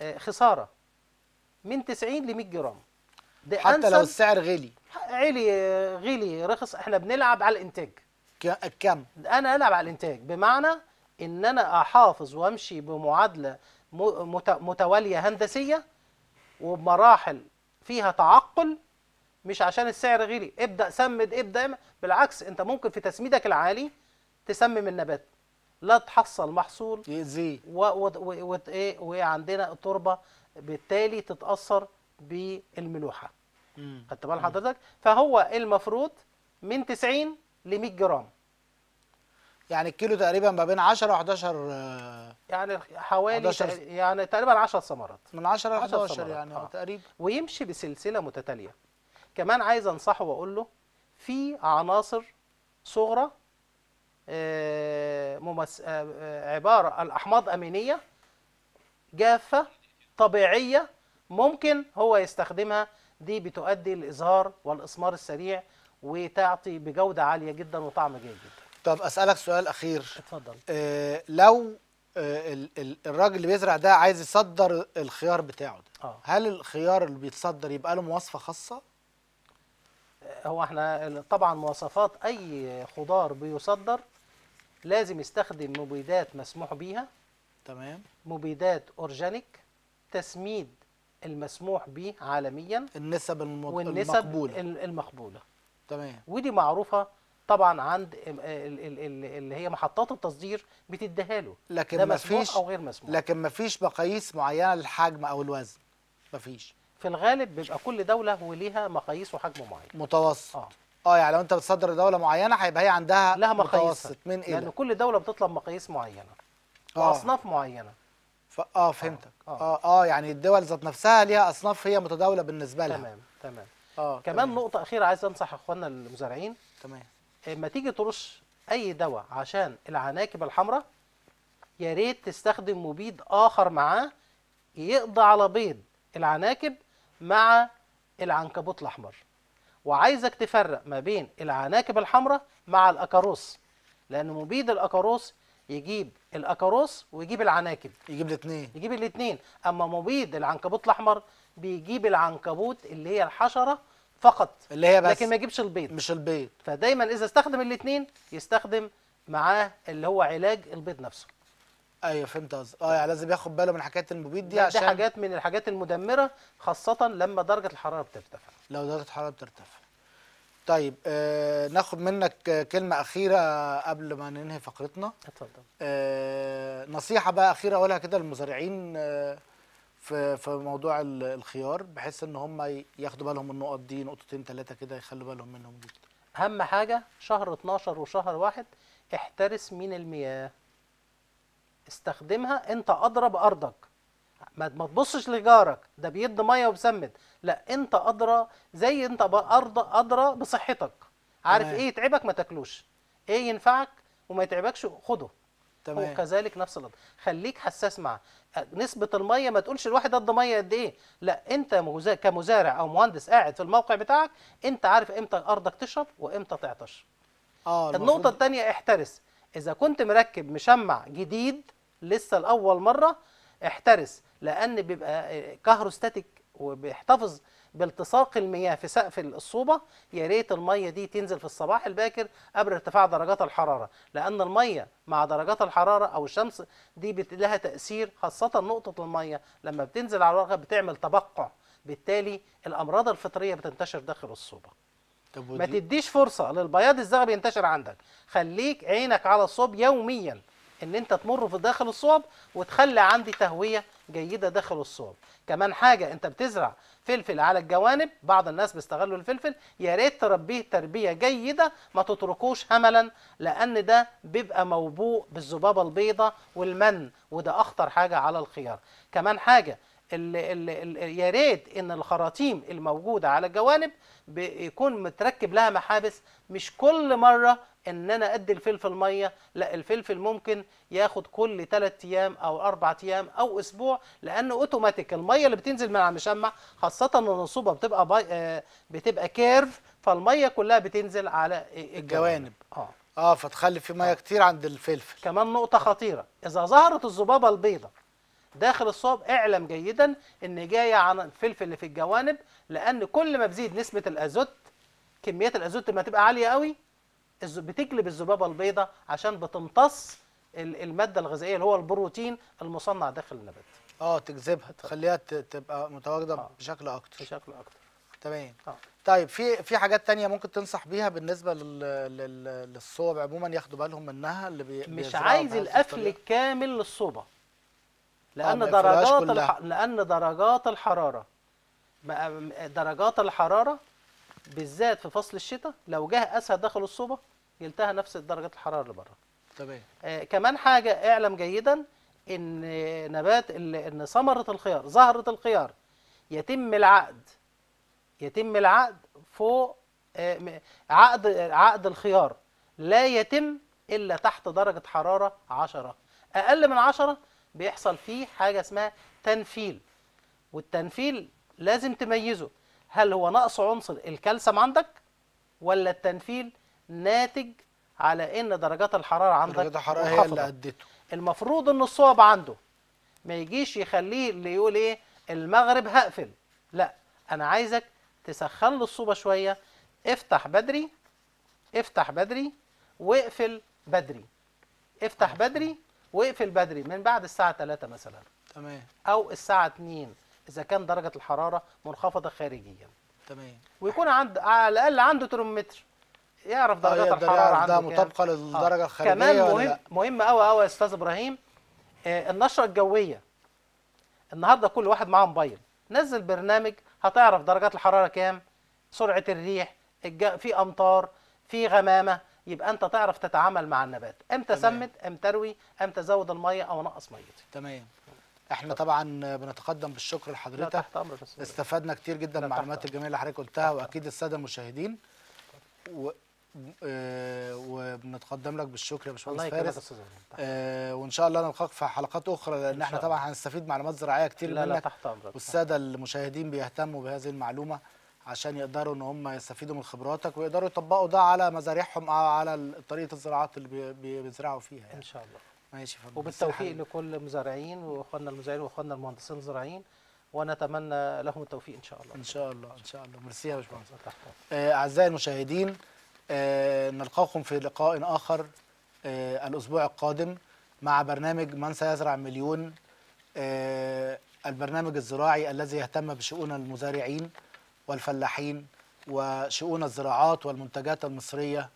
آه، خساره من 90 ل 100 جرام ده حتى لو السعر غلي علي غلي رخص احنا بنلعب على الانتاج الكم انا العب على الانتاج بمعنى ان انا احافظ وامشي بمعادله متواليه هندسيه وبمراحل فيها تعقل مش عشان السعر غلي ابدا سمد ابدا بالعكس انت ممكن في تسميدك العالي تسمم النبات لا تحصل محصول يأذيه إيه، وعندنا التربه بالتالي تتاثر بالملوحه خدت بال حضرتك فهو المفروض من 90 ل 100 جرام يعني الكيلو تقريبا ما بين 10 و11 آه، يعني حوالي 11 يعني تقريبا 10 ثمرات من 10 ل 11 يعني آه. تقريبا ويمشي بسلسله متتاليه كمان عايز انصحه واقول له في عناصر صغرى آه، ممس... آه، عباره الاحماض امينيه جافه طبيعيه ممكن هو يستخدمها دي بتؤدي للازهار والاسمار السريع وتعطي بجودة عالية جدا وطعم جيد جدا طب أسألك سؤال أخير اتفضل آه لو آه الراجل اللي بيزرع ده عايز يصدر الخيار بتاعه ده آه. هل الخيار اللي بيتصدر يبقى له مواصفة خاصة؟ آه، هو احنا طبعا مواصفات أي خضار بيصدر لازم يستخدم مبيدات مسموح بيها تمام مبيدات اورجانيك تسميد المسموح به عالميا النسب المقبوله والنسب المقبوله تمام ودي معروفه طبعا عند اللي هي محطات التصدير بتديها له لكن ده مسموح او غير مسموح لكن ما فيش مقاييس معينه للحجم او الوزن ما فيش في الغالب بيبقى كل دوله وليها مقاييس وحجم معين متوسط اه اه يعني لو انت بتصدر لدوله معينه هيبقى هي عندها لها متوسط من ايه لان كل دوله بتطلب مقاييس معينه آه. واصناف معينه ف... اه فهمتك اه اه, آه يعني الدول ذات نفسها ليها اصناف هي متداوله بالنسبه لها تمام تمام آه كمان تمام. نقطه اخيره عايز انصح اخواننا المزارعين تمام اما آه، تيجي ترش اي دواء عشان العناكب الحمراء يا ريت تستخدم مبيد اخر معاه يقضي على بيض العناكب مع العنكبوت الاحمر وعايزك تفرق ما بين العناكب الحمراء مع الاكاروس لان مبيد الاكاروس يجيب الاكاروس ويجيب العناكب يجيب الاثنين يجيب الاثنين اما مبيد العنكبوت الاحمر بيجيب العنكبوت اللي هي الحشره فقط اللي هي بس لكن ما يجيبش البيض مش البيض فدايما اذا استخدم الاثنين يستخدم معاه اللي هو علاج البيض نفسه ايوه فهمت قصدك اه يعني لازم ياخد باله من حكايه المبيض دي عشان دي حاجات من الحاجات المدمره خاصه لما درجه الحراره بترتفع لو درجه الحراره بترتفع طيب آه ناخد منك كلمه اخيره قبل ما ننهي فقرتنا اتفضل آه نصيحه بقى اخيره اقولها كده للمزارعين آه في في موضوع الخيار بحيث ان هم ياخدوا بالهم من النقط دي نقطتين ثلاثه كده يخلوا بالهم منهم جدا اهم حاجه شهر 12 وشهر واحد احترس من المياه استخدمها انت ادرى بارضك ما تبصش لجارك ده بيد ميه وبسمد لا انت ادرى زي انت ارض ادرى بصحتك عارف ايه يتعبك ما تاكلوش ايه ينفعك وما يتعبكش خده تمام. وكذلك نفس الوضع خليك حساس مع أه، نسبه الميه ما تقولش الواحد قد ميه قد ايه لا انت كمزارع او مهندس قاعد في الموقع بتاعك انت عارف امتى ارضك تشرب وامتى تعطش اه النقطه الثانيه احترس اذا كنت مركب مشمع جديد لسه لاول مره احترس لان بيبقى آه، كهروستاتيك وبيحتفظ بالتصاق المياه في سقف الصوبة يا ريت المية دي تنزل في الصباح الباكر قبل ارتفاع درجات الحرارة لأن المية مع درجات الحرارة أو الشمس دي لها تأثير خاصة نقطة المية لما بتنزل على الورقة بتعمل تبقع بالتالي الأمراض الفطرية بتنتشر داخل الصوبة طب ما تديش فرصة للبياض الزغب ينتشر عندك خليك عينك على الصوب يوميا ان انت تمر في داخل الصوب وتخلي عندي تهويه جيده داخل الصوب كمان حاجه انت بتزرع فلفل على الجوانب بعض الناس بيستغلوا الفلفل يا ريت تربيه تربيه جيده ما تتركوش هملا لان ده بيبقى موبوء بالذبابه البيضاء والمن وده اخطر حاجه على الخيار كمان حاجه يا ريت ان الخراطيم الموجوده على الجوانب بيكون متركب لها محابس مش كل مره ان انا ادي الفلفل ميه لا الفلفل ممكن ياخد كل 3 ايام او 4 ايام او اسبوع لان اوتوماتيك الميه اللي بتنزل من على المشمع خاصه ان بتبقى باي آه، بتبقى كيرف فالميه كلها بتنزل على الجوانب اه اه فتخلي في ميه آه. كتير عند الفلفل كمان نقطه خطيره اذا ظهرت الذبابه البيضاء داخل الصوب اعلم جيدا ان جايه عن الفلفل اللي في الجوانب لان كل ما بزيد نسبه الازوت كميات الازوت ما تبقى عاليه قوي بتجلب الذبابه البيضاء عشان بتمتص الماده الغذائيه اللي هو البروتين المصنع داخل النبات اه تجذبها تخليها تبقى متواجده آه. بشكل اكتر بشكل اكتر تمام آه. طيب في في حاجات تانية ممكن تنصح بيها بالنسبه للصوب عموما ياخدوا بالهم منها اللي بي مش عايز القفل الكامل للصوبه آه، لأن درجات الح... لأن درجات الحرارة درجات الحرارة بالذات في فصل الشتاء لو جه أسد دخل الصوبة يلتها نفس درجة الحرارة اللي بره تمام آه كمان حاجة اعلم جيدا إن نبات إن ثمرة الخيار زهرة الخيار يتم العقد يتم العقد فوق آه عقد عقد الخيار لا يتم إلا تحت درجة حرارة 10 أقل من 10 بيحصل فيه حاجة اسمها تنفيل والتنفيل لازم تميزه هل هو نقص عنصر الكالسيوم عندك ولا التنفيل ناتج على ان درجات الحراره عندك درجات الحراره هي اللي ادته المفروض ان الصواب عنده ما يجيش يخليه اللي يقول ايه المغرب هقفل لا انا عايزك تسخن له الصوبه شويه افتح بدري افتح بدري واقفل بدري افتح بدري واقفل بدري من بعد الساعه 3 مثلا تمام او الساعه 2 اذا كان درجه الحراره منخفضه خارجيا تمام ويكون عند على الاقل عنده ترمومتر يعرف آه، درجات آه الحراره عنده ده مطابقه للدرجه الخارجيه كمان مهم ولا مهم قوي قوي يا استاذ ابراهيم آه النشره الجويه النهارده كل واحد معاه موبايل نزل برنامج هتعرف درجات الحراره كام سرعه الريح الج... في امطار في غمامه يبقى انت تعرف تتعامل مع النبات امتى سمت امتى اروي امتى ازود الميه او نقص ميتي تمام احنا طبعا بنتقدم بالشكر لحضرتك استفدنا كتير جدا من المعلومات الجميله اللي حضرتك قلتها واكيد الساده المشاهدين و... آه، وبنتقدم لك بالشكر يا باشمهندس فارس آه، وان شاء الله نلقاك في حلقات اخرى لان احنا طبعا هنستفيد معلومات زراعيه كتير لا منك لا تحت امرك والساده المشاهدين بيهتموا بهذه المعلومه عشان يقدروا ان هم يستفيدوا من خبراتك ويقدروا يطبقوا ده على مزارعهم او على طريقه الزراعات اللي بيزرعوا فيها يعني. ان شاء الله ماشي وبالتوفيق لكل المزارعين واخواننا المزارعين واخواننا المهندسين الزراعيين ونتمنى لهم التوفيق ان شاء الله ان شاء الله ان شاء الله ميرسي يا باشمهندس آه، اعزائي المشاهدين آه نلقاكم في لقاء اخر آه الاسبوع القادم مع برنامج من سيزرع مليون آه البرنامج الزراعي الذي يهتم بشؤون المزارعين والفلاحين وشؤون الزراعات والمنتجات المصرية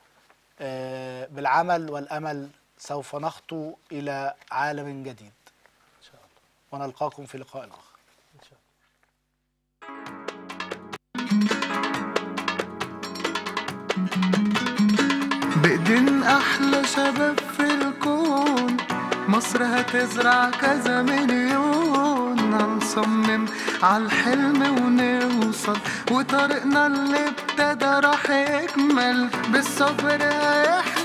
آه، بالعمل والأمل سوف نخطو إلى عالم جديد ونلقاكم في لقاء آخر بإيدين أحلى شباب في الكون مصر هتزرع كذا مليون نصمم عالحلم ونوصل وطريقنا اللي ابتدى راح يكمل بالصبر احنا